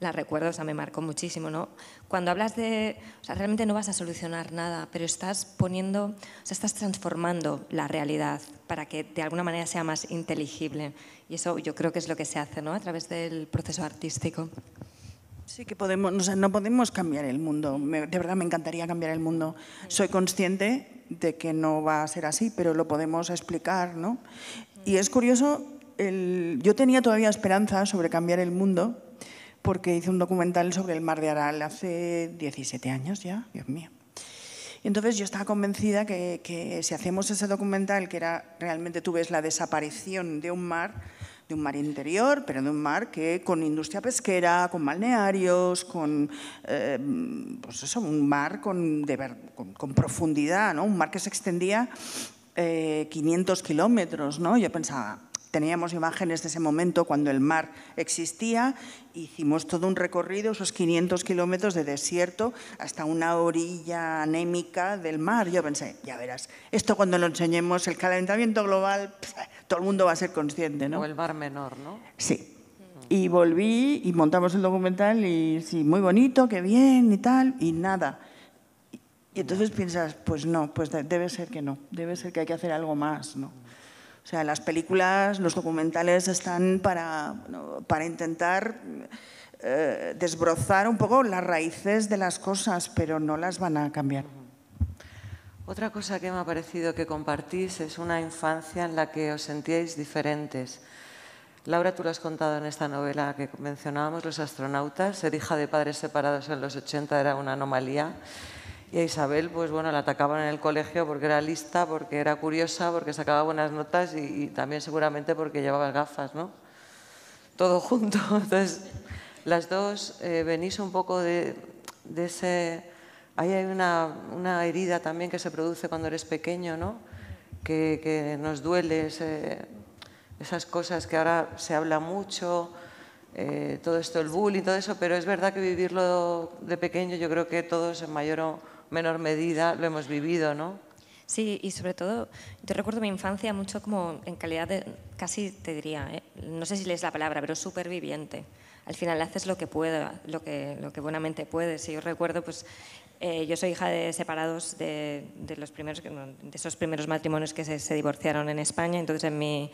la recuerdo, o sea, me marcó muchísimo, ¿no? Cuando hablas de, o sea, realmente no vas a solucionar nada, pero estás poniendo, o sea, estás transformando la realidad para que de alguna manera sea más inteligible. Y eso yo creo que es lo que se hace, ¿no? A través del proceso artístico. Sí que podemos, o sea, no podemos cambiar el mundo. de verdad me encantaría cambiar el mundo. Soy consciente de que no va a ser así, pero lo podemos explicar, ¿no? Y es curioso, yo tenía todavía esperanza sobre cambiar el mundo porque hice un documental sobre el mar de Aral hace 17 años ya, Dios mío. Entonces yo estaba convencida que, si hacemos ese documental, que era realmente tú ves la desaparición de un mar, de un mar interior, pero de un mar que con industria pesquera, con balnearios, con eh, pues eso, un mar con, profundidad, ¿no? un mar que se extendía 500 eh, kilómetros. ¿no? Yo pensaba, teníamos imágenes de ese momento cuando el mar existía, hicimos todo un recorrido, esos 500 kilómetros de desierto hasta una orilla anémica del mar. Yo pensé, ya verás, esto cuando lo enseñemos, el calentamiento global, todo el mundo va a ser consciente, ¿no? O el mar menor, ¿no? Sí. Y volví y montamos el documental y sí, muy bonito, qué bien y tal, y nada. Y entonces piensas, pues no, pues debe ser que no, debe ser que hay que hacer algo más, ¿no? O sea, las películas, los documentales están para, para intentar eh, desbrozar un poco las raíces de las cosas, pero no las van a cambiar. Otra cosa que me ha parecido que compartís es una infancia en la que os sentíais diferentes. Laura, tú lo has contado en esta novela que mencionábamos, Los astronautas, ser hija de padres separados en los 80 era una anomalía. Y a Isabel, pues bueno, la atacaban en el colegio porque era lista, porque era curiosa, porque sacaba buenas notas y, también seguramente porque llevaba gafas, ¿no? Todo junto. Entonces, las dos eh, venís un poco de, ese... Ahí hay una, herida también que se produce cuando eres pequeño, ¿no? Que, nos duele esas cosas que ahora se habla mucho, eh, todo esto, el bullying, todo eso, pero es verdad que vivirlo de pequeño yo creo que todos en mayor o menor medida lo hemos vivido, ¿no? Sí, y sobre todo, yo recuerdo mi infancia mucho como en calidad de, casi te diría, ¿eh? no sé si lees la palabra, pero superviviente. Al final haces lo que pueda, lo que, lo que buenamente puedes. Y yo recuerdo, pues, eh, yo soy hija de separados de, los primeros, de esos primeros matrimonios que se, se divorciaron en España. Entonces, en mi,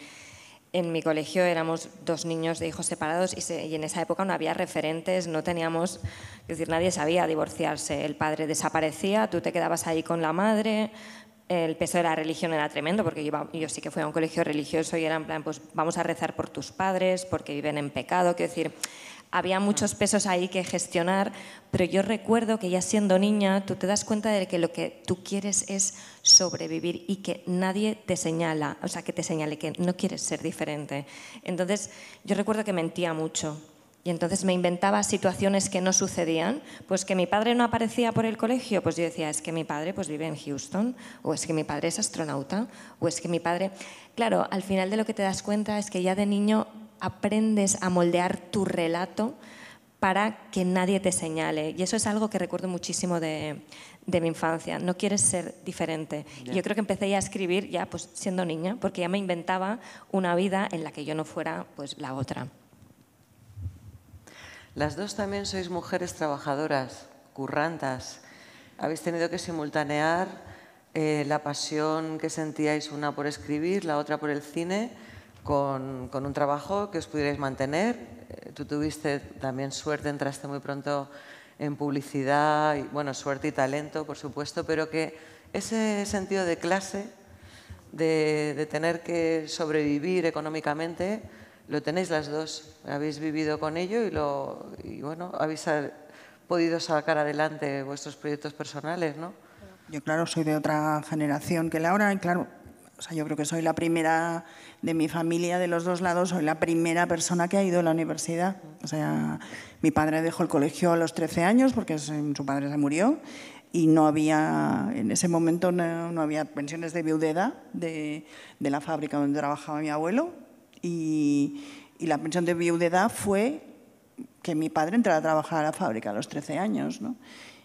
en mi colegio éramos dos niños de hijos separados y, en esa época no había referentes, no teníamos, es decir, nadie sabía divorciarse. El padre desaparecía, tú te quedabas ahí con la madre, el peso de la religión era tremendo, porque yo, yo sí que fui a un colegio religioso y era en plan, pues vamos a rezar por tus padres, porque viven en pecado, quiero decir, había muchos pesos ahí que gestionar, pero yo recuerdo que ya siendo niña tú te das cuenta de que lo que tú quieres es sobrevivir y que nadie te señala, o sea, que te señale que no quieres ser diferente. Entonces yo recuerdo que mentía mucho. Y entonces me inventaba situaciones que no sucedían, pues que mi padre no aparecía por el colegio, pues yo decía, es que mi padre pues vive en Houston, o es que mi padre es astronauta, o es que mi padre... Claro, al final de lo que te das cuenta es que ya de niño aprendes a moldear tu relato para que nadie te señale. Y eso es algo que recuerdo muchísimo de, mi infancia. No quieres ser diferente. Yo creo que empecé a escribir ya pues, siendo niña, porque ya me inventaba una vida en la que yo no fuera pues la otra. Las dos también sois mujeres trabajadoras, currantas. Habéis tenido que simultanear eh, la pasión que sentíais una por escribir, la otra por el cine con, un trabajo que os pudierais mantener. Eh, tú tuviste también suerte, entraste muy pronto en publicidad, y, bueno, suerte y talento, por supuesto, pero que ese sentido de clase, de, tener que sobrevivir económicamente, lo tenéis las dos. Habéis vivido con ello y, lo, bueno, habéis podido sacar adelante vuestros proyectos personales, ¿no? Yo, claro, soy de otra generación que Laura, y claro, o sea, yo creo que soy la primera de mi familia, de los dos lados, soy la primera persona que ha ido a la universidad. O sea, mi padre dejó el colegio a los 13 años porque su padre se murió y no había, en ese momento no, había pensiones de viudedad de, de, la fábrica donde trabajaba mi abuelo y, y, la pensión de viudedad fue que mi padre entrara a trabajar a la fábrica a los 13 años, ¿no?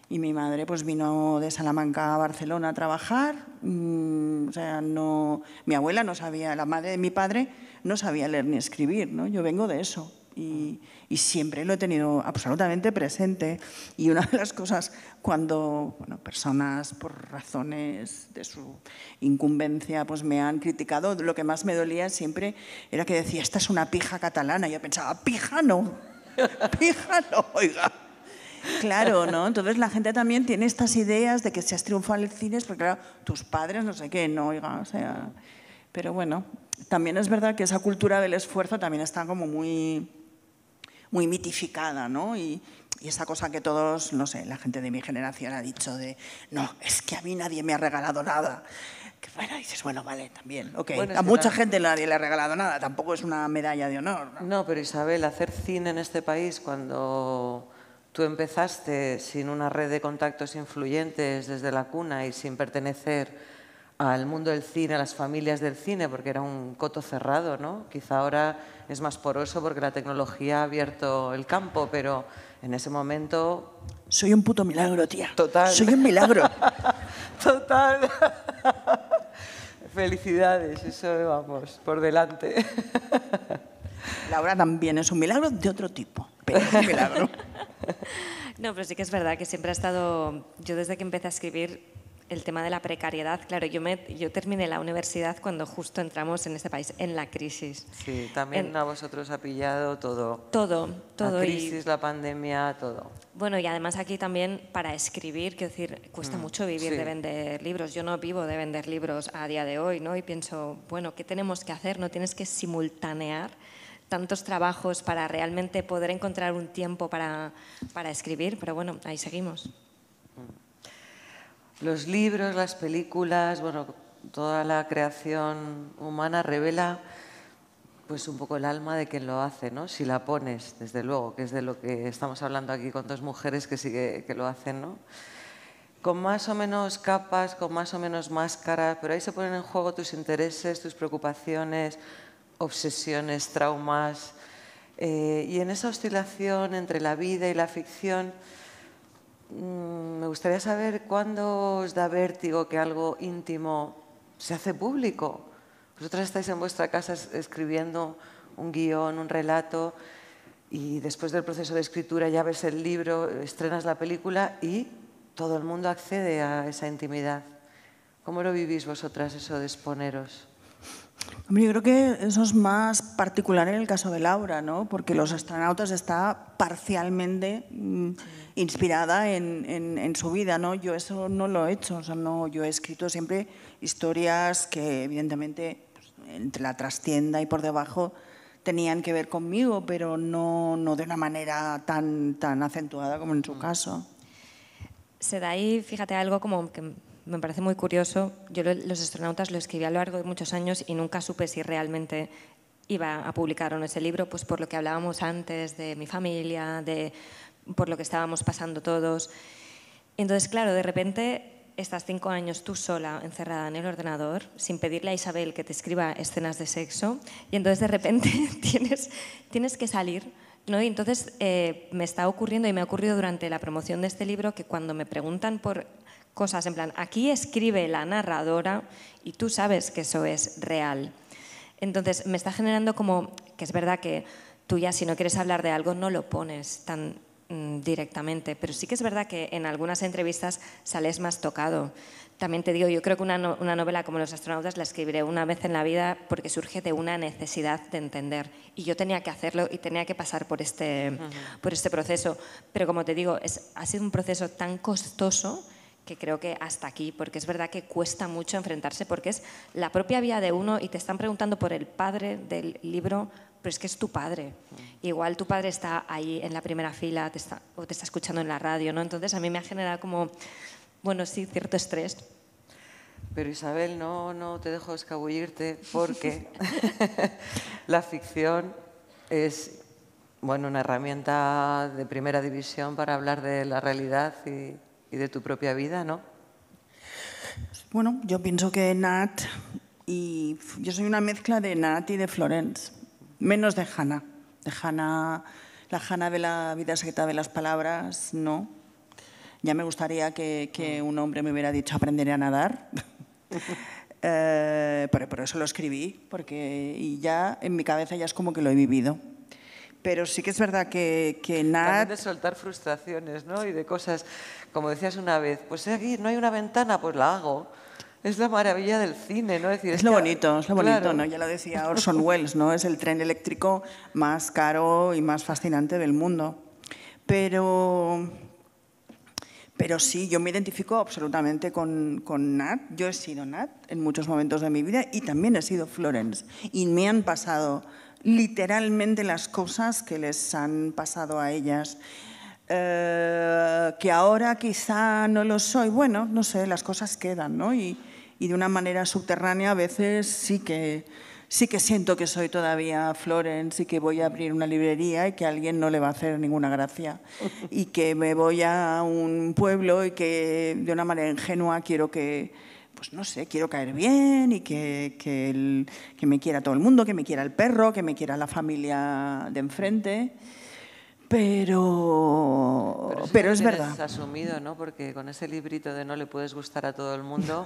Y mi madre pues vino de Salamanca a Barcelona a trabajar. Mm, o sea, no, mi abuela no sabía, la madre de mi padre no sabía leer ni escribir, ¿no? Yo vengo de eso. Y, y, siempre lo he tenido absolutamente presente. Y una de las cosas cuando bueno, personas por razones de su incumbencia pues me han criticado, lo que más me dolía siempre era que decía, esta es una pija catalana. Yo pensaba, pija no, pija no, oiga. Claro, ¿no? Entonces la gente también tiene estas ideas de que si has triunfado en el cine es porque, claro, tus padres no sé qué, no, oiga, o sea... Pero bueno, también es verdad que esa cultura del esfuerzo también está como muy, muy mitificada, ¿no? Y, esa cosa que todos, no sé, la gente de mi generación ha dicho de, no, es que a mí nadie me ha regalado nada. Que, bueno, dices, bueno, vale, también. Okay. a mucha gente nadie le ha regalado nada, tampoco es una medalla de honor. no, pero Isabel, hacer cine en este país cuando Tú empezaste sin una red de contactos influyentes desde la cuna y sin pertenecer al mundo del cine, a las familias del cine, porque era un coto cerrado, ¿no? Quizá ahora es más poroso porque la tecnología ha abierto el campo, pero en ese momento... Soy un puto milagro, tía. Total. Soy un milagro. Total. Felicidades, eso vamos, por delante. Laura también es un milagro de otro tipo, pero es un milagro. No, pero sí que es verdad que siempre ha estado, yo desde que empecé a escribir el tema de la precariedad, claro, yo, me, yo terminé la universidad cuando justo entramos en este país, en la crisis. Sí, también a vosotros ha pillado todo. Todo, todo. La crisis, y, la pandemia, todo. Bueno, y además aquí también para escribir, quiero decir, cuesta mm, mucho vivir de vender libros. Yo no vivo de vender libros a día de hoy, ¿no? Y pienso, bueno, ¿qué tenemos que hacer? No tienes que simultanear tantos trabajos para realmente poder encontrar un tiempo para, para escribir, pero bueno, ahí seguimos. Los libros, las películas, bueno, toda la creación humana revela pues un poco el alma de quien lo hace, ¿no? Si la pones, desde luego, que es de lo que estamos hablando aquí con dos mujeres que sí que, lo hacen, ¿no? Con más o menos capas, con más o menos máscaras, pero ahí se ponen en juego tus intereses, tus preocupaciones, obsesiones, traumas. Eh, y en esa oscilación entre la vida y la ficción, mm, me gustaría saber cuándo os da vértigo que algo íntimo se hace público. Vosotras estáis en vuestra casa escribiendo un guión, un relato, y después del proceso de escritura ya ves el libro, estrenas la película y todo el mundo accede a esa intimidad. ¿Cómo lo vivís vosotras eso de exponeros? yo creo que eso es más particular en el caso de Laura, ¿no? Porque los astronautas está parcialmente mm, inspirada en, su vida, ¿no? Yo eso no lo he hecho, no, yo he escrito siempre historias que evidentemente pues, entre la trastienda y por debajo tenían que ver conmigo, pero no, no de una manera tan, tan acentuada como en su mm. caso. Se da ahí, fíjate, algo como que me parece muy curioso. Yo los astronautas lo escribí a lo largo de muchos años y nunca supe si realmente iba a publicar o no ese libro, pues por lo que hablábamos antes de mi familia, de por lo que estábamos pasando todos. Entonces, claro, de repente estás cinco años tú sola, encerrada en el ordenador, sin pedirle a Isabel que te escriba escenas de sexo, y entonces de repente tienes, tienes que salir. ¿no? Y entonces eh, me está ocurriendo y me ha ocurrido durante la promoción de este libro que cuando me preguntan por cosas, en plan, aquí escribe la narradora y tú sabes que eso es real. Entonces, me está generando como, que es verdad que tú ya si no quieres hablar de algo no lo pones tan mm, directamente, pero sí que es verdad que en algunas entrevistas sales más tocado. También te digo, yo creo que una, una novela como Los astronautas la escribiré una vez en la vida porque surge de una necesidad de entender. Y yo tenía que hacerlo y tenía que pasar por este, por este proceso. Pero como te digo, es, ha sido un proceso tan costoso que creo que hasta aquí, porque es verdad que cuesta mucho enfrentarse, porque es la propia vía de uno y te están preguntando por el padre del libro, pero es que es tu padre. Mm. Igual tu padre está ahí en la primera fila te está, o te está escuchando en la radio, ¿no? Entonces a mí me ha generado como, bueno, sí, cierto estrés. Pero Isabel, no, no te dejo escabullirte porque la ficción es, bueno, una herramienta de primera división para hablar de la realidad y de tu propia vida, ¿no? Bueno, yo pienso que Nat y yo soy una mezcla de Nat y de Florence, menos de Hannah. De Hannah, la Hanna de la vida secreta de las palabras, no. Ya me gustaría que, mm. un hombre me hubiera dicho aprender a nadar. Eh, pero por eso lo escribí, porque y ya en mi cabeza ya es como que lo he vivido pero sí que es verdad que, que Nat... de soltar frustraciones, ¿no? Y de cosas, como decías una vez, pues aquí no hay una ventana, pues la hago. Es la maravilla del cine, ¿no? Es, lo bonito, es lo bonito, Ya lo decía Orson Welles, ¿no? Es el tren eléctrico más caro y más fascinante del mundo. Pero, pero sí, yo me identifico absolutamente con Nat. Yo he sido Nat en muchos momentos de mi vida y también he sido Florence. Y me han pasado literalmente las cosas que les han pasado a ellas. Eh, que ahora quizá no lo soy, bueno, no sé, las cosas quedan, ¿no? Y, de una manera subterránea a veces sí que, sí que siento que soy todavía Florence y que voy a abrir una librería y que a alguien no le va a hacer ninguna gracia y que me voy a un pueblo y que de una manera ingenua quiero que pues no sé, quiero caer bien y que, que, me quiera todo el mundo, que me quiera el perro, que me quiera la familia de enfrente. Pero, pero, es verdad. asumido, ¿no? Porque con ese librito de no le puedes gustar a todo el mundo,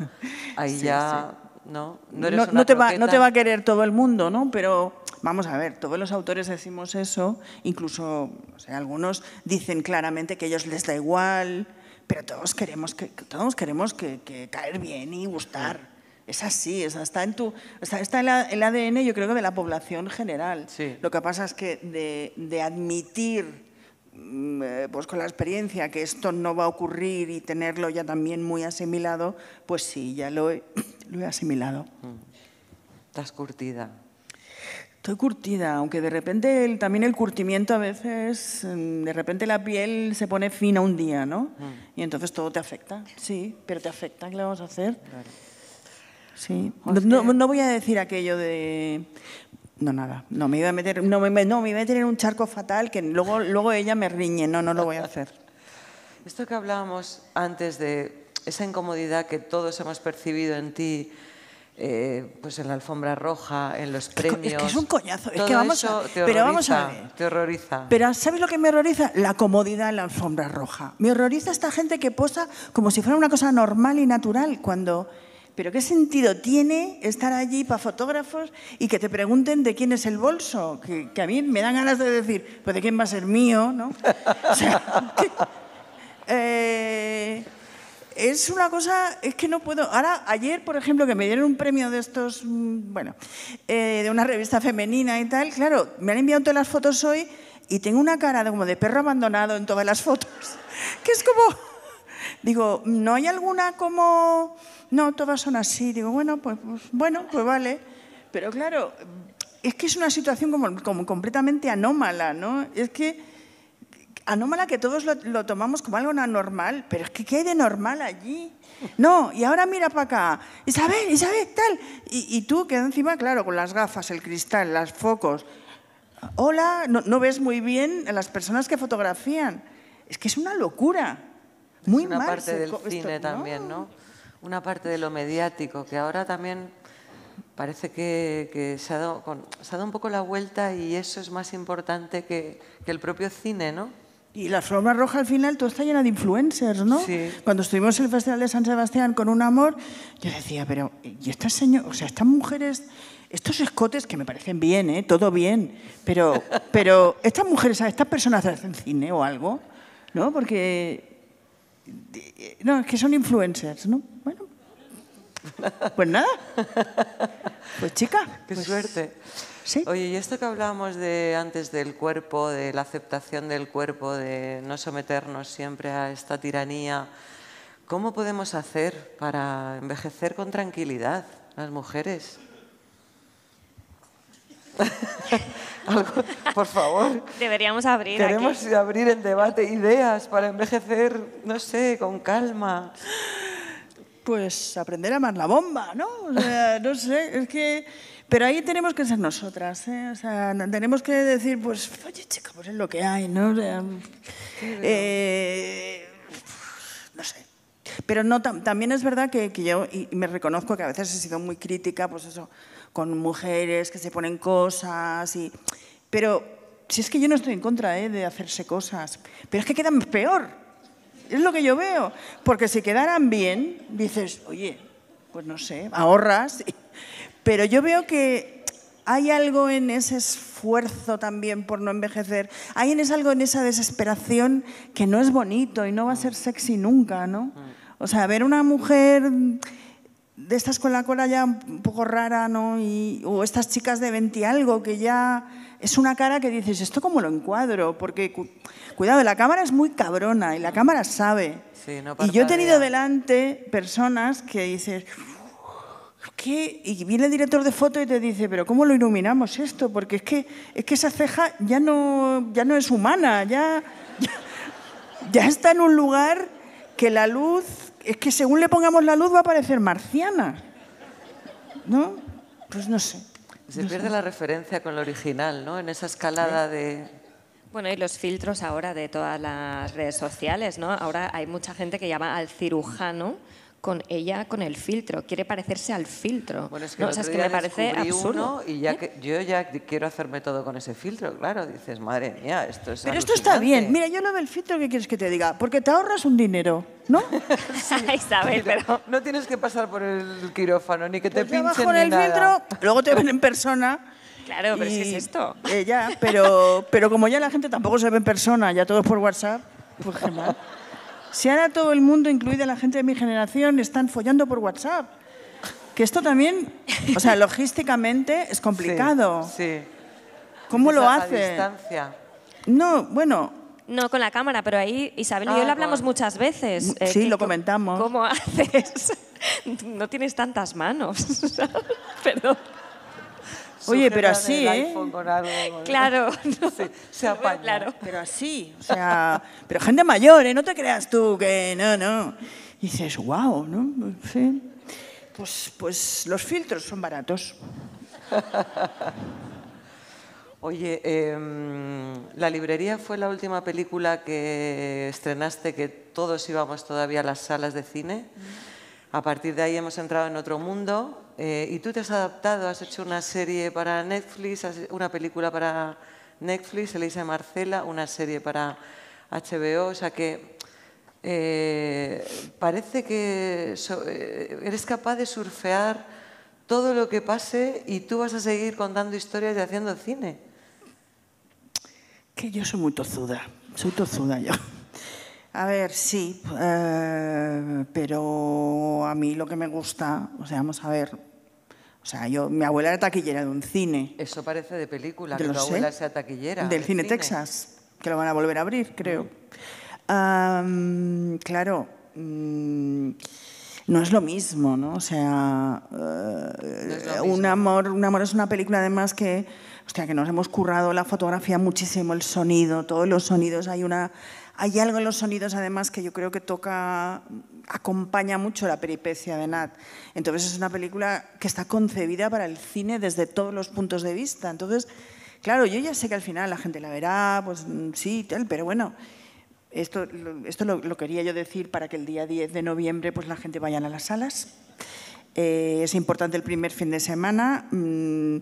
ahí ya no, eres no te va, no te va a querer todo el mundo, ¿no? Pero vamos a ver, todos los autores decimos eso, incluso algunos dicen claramente que a ellos les da igual, pero todos queremos, que, todos queremos que, caer bien y gustar. Es así, está en tu, está, en el ADN, yo creo de la población general. Lo que pasa es que de, admitir mm, eh, pues con la experiencia que esto no va a ocurrir y tenerlo ya también muy asimilado, pues sí, ya lo he, lo he asimilado. Mm. Estás curtida. Estoy curtida, aunque de repente el, también el curtimiento a veces, mm, de repente la piel se pone fina un día, ¿no? Mm. Y entonces todo te afecta, sí, pero te afecta, ¿qué le vamos a hacer? Sí. No, voy a decir aquello de... No, nada, no me iba a meter, no me, iba a meter en un charco fatal que luego, luego ella me riñe, no, no lo voy a hacer. Esto que hablábamos antes de esa incomodidad que todos hemos percibido en ti, eh, pues en la alfombra roja, en los premios. Es que es un coñazo. es que vamos pero vamos a ver. horroriza. Pero ¿sabes lo que me horroriza? La comodidad en la alfombra roja. Me horroriza esta gente que posa como si fuera una cosa normal y natural cuando... Pero ¿qué sentido tiene estar allí para fotógrafos y que te pregunten de quién es el bolso? Que, a mí me dan ganas de decir, pues de quién va a ser mío, ¿no? O sea, eh, es una cosa, es que no puedo. Ahora, ayer, por ejemplo, que me dieron un premio de estos, mm, bueno, eh, de una revista femenina y tal, claro, me han enviado todas las fotos hoy y tengo una cara de, como de perro abandonado en todas las fotos. Que es como, digo, ¿no hay alguna como.? No, todas son así. Digo, bueno, pues, pues, bueno, pues vale. Pero claro, es que es una situación como, como completamente anómala, ¿no? Es que anómala que todos lo, tomamos como algo anormal, pero es que ¿qué hay de normal allí? No, y ahora mira para acá, Isabel, Isabel, tal. Y, tú que encima, claro, con las gafas, el cristal, los focos. Hola, no, ves muy bien a las personas que fotografían. Es que es una locura. Muy es una parte del cine también, no. Una parte de lo mediático, que ahora también parece que, se, ha dado, ha dado, un poco la vuelta y eso es más importante que el propio cine, ¿no? Y la forma roja al final todo está llena de influencers, ¿no? Sí. Cuando estuvimos en el Festival de San Sebastián con un amor, yo decía, pero, ¿y estas señor, o sea, estas mujeres, estos escotes que me parecen bien, ¿eh? Todo bien, pero, pero estas mujeres, estas personas hacen cine o algo, ¿no? Porque, no, es que son influencers, ¿no? Bueno, pues nada. Pues chica. Qué pues suerte. Oye, y esto que hablábamos de antes del cuerpo, de la aceptación del cuerpo, de no someternos siempre a esta tiranía, ¿cómo podemos hacer para envejecer con tranquilidad las mujeres? Por favor. Deberíamos abrir. Queremos abrir el debate, ideas para envejecer, no sé, con calma. Pues aprender a amar la bomba, ¿no? O sea, no sé, es que pero ahí tenemos que ser nosotras, ¿eh? tenemos que decir, pues, oye, chica, pues es lo que hay, ¿no? Eh, no sé. Pero no, también es verdad que, yo, y me reconozco que a veces he sido muy crítica, pues eso, con mujeres que se ponen cosas y... Pero si es que yo no estoy en contra ¿eh? de hacerse cosas, pero es que quedan peor, es lo que yo veo, porque si quedaran bien, dices, oye, pues no sé, ahorras pero yo veo que hay algo en ese esfuerzo también por no envejecer, hay en algo en esa desesperación que no es bonito y no va a ser sexy nunca, ¿no? O sea, ver una mujer de estas con la cola ya un poco rara, ¿no? o estas chicas de 20 algo que ya es una cara que dices, ¿esto cómo lo encuadro? Porque, cuidado, la cámara es muy cabrona y la cámara sabe. y yo he tenido delante personas que dices, y viene el director de foto y te dice, pero ¿cómo lo iluminamos esto? Porque es que, esa ceja ya no, ya no es humana, ya, ya, está en un lugar que la luz, es que según le pongamos la luz va a parecer marciana. ¿No? Pues no sé. Se pierde la referencia con lo original, ¿no? En esa escalada de, bueno, y los filtros ahora de todas las redes sociales, ¿no? Ahora hay mucha gente que llama al cirujano con ella con el filtro, quiere parecerse al filtro. Bueno, es que, me parece absurdo. y ya ¿Eh? que, yo ya quiero hacerme todo con ese filtro, claro, dices, madre mía, esto es Pero esto está bien. Mira, yo lo veo el filtro, ¿qué quieres que te diga? Porque te ahorras un dinero, ¿no? sí, Isabel, pero, No tienes que pasar por el quirófano ni que pues te pinchen con el filtro, luego te ven en persona. Claro, pero es esto. Eh, ya, pero, pero como ya la gente tampoco se ve en persona, ya todo es por WhatsApp, pues mal. Si ahora todo el mundo, incluida la gente de mi generación, están follando por WhatsApp. Que esto también, o sea, logísticamente es complicado. Sí. ¿Cómo lo hace? A distancia. No, bueno, no con la cámara, pero ahí Isabel y yo ah, lo hablamos muchas veces. Mm, eh, sí, lo comentamos. ¿Cómo haces? No tienes tantas manos. Perdón. Oye, pero así, ¿eh? Claro. No. sé. Claro. Pero así, o sea, pero gente mayor, ¿eh? No te creas tú que no, no. Y dices, wow, ¿no? Pues, pues los filtros son baratos. Oye, em, La librería fue la última película que estrenaste que todos íbamos todavía a las salas de cine. A partir de ahí hemos entrado en otro mundo eh, y tú te has adaptado, has hecho una serie para Netflix, una película para Netflix, Elisa Marcela, una serie para HBO, o sea que eh, parece que eh, eres capaz de surfear todo lo que pase y tú vas a seguir contando historias y haciendo cine. Que yo soy muy tozuda, soy tozuda yo. A ver, sí, pero a mí lo que me gusta, o sea, vamos a ver, o sea, yo, mi abuela era taquillera de un cine. Eso parece de película, que tu abuela sea taquillera. Del cine, Texas, que lo van a volver a abrir, creo. claro, mm, no es lo mismo, ¿no? O sea, eh, un, amor, un amor es una película además que, hostia, que nos hemos currado la fotografía muchísimo, el sonido, todos los sonidos, hay una hay algo en los sonidos, además, que yo creo que toca, acompaña mucho la peripecia de Nat. Entonces es una película que está concebida para el cine desde todos los puntos de vista. Entonces, claro, yo ya sé que al final la gente la verá, pues mm, sí, tal, pero bueno, esto, esto lo, quería yo decir para que el día 10 de noviembre pues la gente vaya a las salas. Eh, es importante el primer fin de semana. Mm,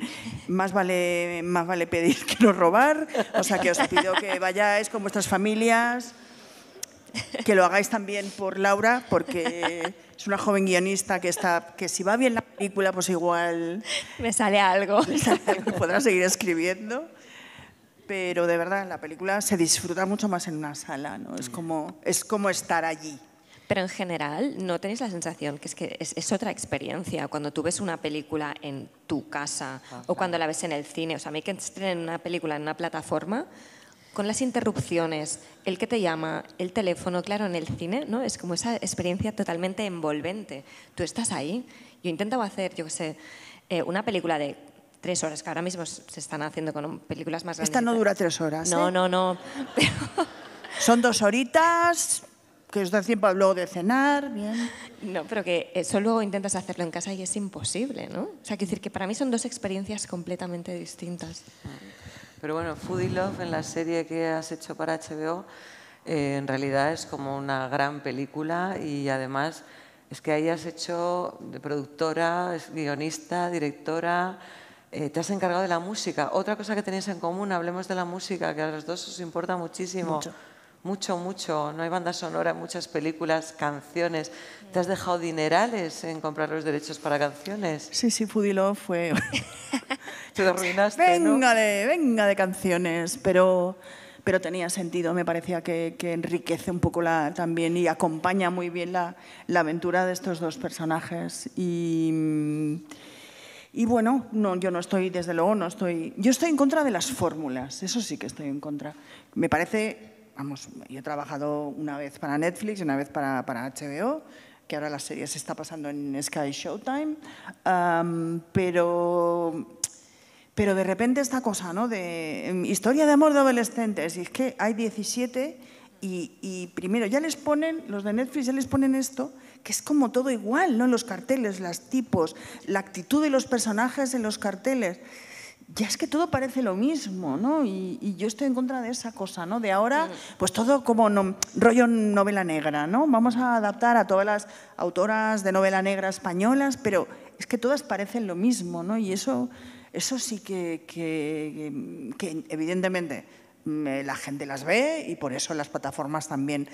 más, vale, más vale pedir que no robar. O sea que os pido que vayáis con vuestras familias, que lo hagáis también por Laura, porque es una joven guionista que está que si va bien la película, pues igual me sale algo. podrá seguir escribiendo. Pero de verdad, la película se disfruta mucho más en una sala, Es como, es como estar allí. Pero en general, ¿no tenéis la sensación que es que es, otra experiencia cuando tú ves una película en tu casa ah, o cuando la ves en el cine? O sea, a mí que estrenen una película en una plataforma, con las interrupciones, el que te llama, el teléfono, claro, en el cine, ¿no? Es como esa experiencia totalmente envolvente. Tú estás ahí. Yo intentaba hacer, yo qué sé, eh, una película de tres horas, que ahora mismo se están haciendo con películas más grandes. Esta no dura tres horas. No, ¿eh? no, no. Son dos horitas, que os siempre tiempo luego de cenar, bien. No, pero que eso luego intentas hacerlo en casa y es imposible, ¿no? O sea, quiero decir que para mí son dos experiencias completamente distintas. Pero bueno, Foodie Love, en la serie que has hecho para HBO, eh, en realidad es como una gran película y además es que ahí has hecho de productora, guionista, directora, eh, te has encargado de la música. Otra cosa que tenéis en común, hablemos de la música, que a los dos os importa muchísimo. Mucho mucho, mucho. No hay banda sonora, muchas películas, canciones. ¿Te has dejado dinerales en comprar los derechos para canciones? Sí, sí, Fudilov fue... Te arruinaste, venga de, venga de canciones, pero, pero tenía sentido. Me parecía que, enriquece un poco la, también y acompaña muy bien la, aventura de estos dos personajes. Y... Y bueno, no, yo no estoy, desde luego, no estoy. Yo estoy en contra de las fórmulas, eso sí que estoy en contra. Me parece yo he trabajado una vez para Netflix y una vez para, HBO, que ahora la serie se está pasando en Sky Showtime, pero pero de repente esta cosa, ¿no? De em, historia de amor de adolescentes, y es que hay 17 y, y, primero ya les ponen, los de Netflix ya les ponen esto, que es como todo igual, ¿no? Los carteles, los tipos, la actitud de los personajes en los carteles ya es que todo parece lo mismo, ¿no? Y, yo estoy en contra de esa cosa, ¿no? De ahora, mm. pues todo como rollo novela negra, ¿no? Vamos a adaptar a todas las autoras de novela negra españolas, pero es que todas parecen lo mismo, ¿no? Y eso, eso sí que, que, evidentemente mm, eh, la gente las ve y por eso las plataformas también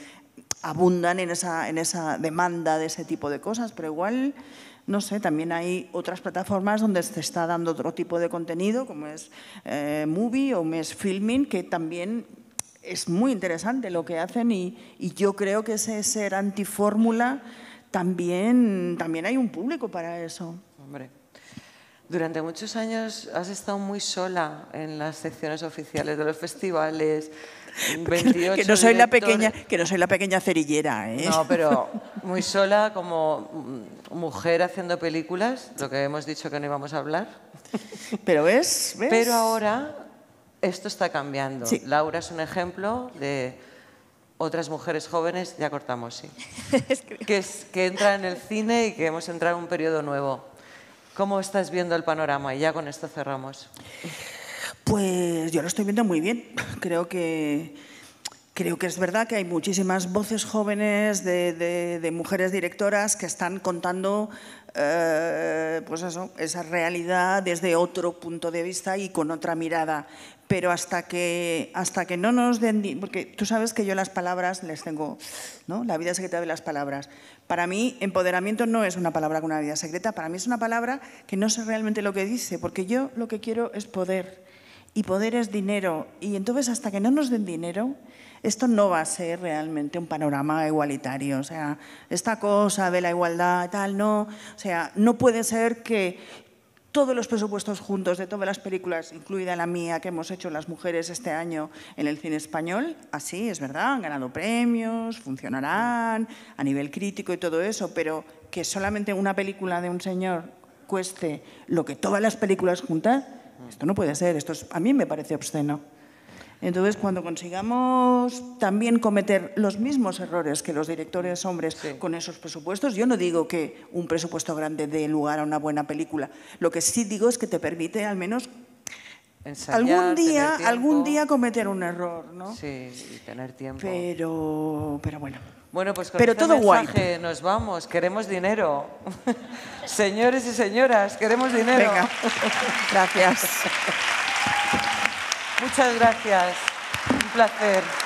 abundan en esa, en esa demanda de ese tipo de cosas, pero igual no sé, también hay otras plataformas donde se está dando otro tipo de contenido, como es eh, Movie o Mess Filming, que también es muy interesante lo que hacen y, yo creo que ese ser antifórmula también, también hay un público para eso. Hombre. Durante muchos años has estado muy sola en las secciones oficiales de los festivales, que no soy la pequeña, que no soy la pequeña cerillera, ¿eh? No, pero muy sola como mujer haciendo películas, lo que hemos dicho que no íbamos a hablar. Pero es, Pero ahora esto está cambiando. Laura es un ejemplo de otras mujeres jóvenes, ya cortamos, sí, que, entran entra en el cine y que hemos entrado en un periodo nuevo. ¿Cómo estás viendo el panorama? Y ya con esto cerramos. Pues yo lo estoy viendo muy bien. Creo que, creo que es verdad que hay muchísimas voces jóvenes de, mujeres directoras que están contando eh, pues esa realidad desde otro punto de vista y con otra mirada. Pero hasta que, hasta que no nos den... Porque tú sabes que yo las palabras les tengo... ¿no? La vida secreta de las palabras. Para mí, empoderamiento no es una palabra con una vida secreta. Para mí es una palabra que no sé realmente lo que dice, porque yo lo que quiero es poder y poder es dinero. Y entonces hasta que no nos den dinero, esto no va a ser realmente un panorama igualitario. O sea, esta cosa de la igualdad, tal, no. O sea, no puede ser que todos los presupuestos juntos de todas las películas, incluida la mía que hemos hecho las mujeres este año en el cine español, así es verdad, han ganado premios, funcionarán a nivel crítico y todo eso, pero que solamente una película de un señor cueste lo que todas las películas juntas, esto no puede ser, esto a mí me parece obsceno. Entonces, cuando consigamos también cometer los mismos errores que los directores hombres con esos presupuestos, yo no digo que un presupuesto grande dé lugar a una buena película. Lo que sí digo es que te permite al menos algún día, algún día cometer un error, ¿no? Sí, y tener tiempo. Pero, pero bueno. Bueno, pues con Pero este todo mensaje nos vamos. Queremos dinero. Señores y señoras, queremos dinero. Gracias. Muchas gracias. Un placer.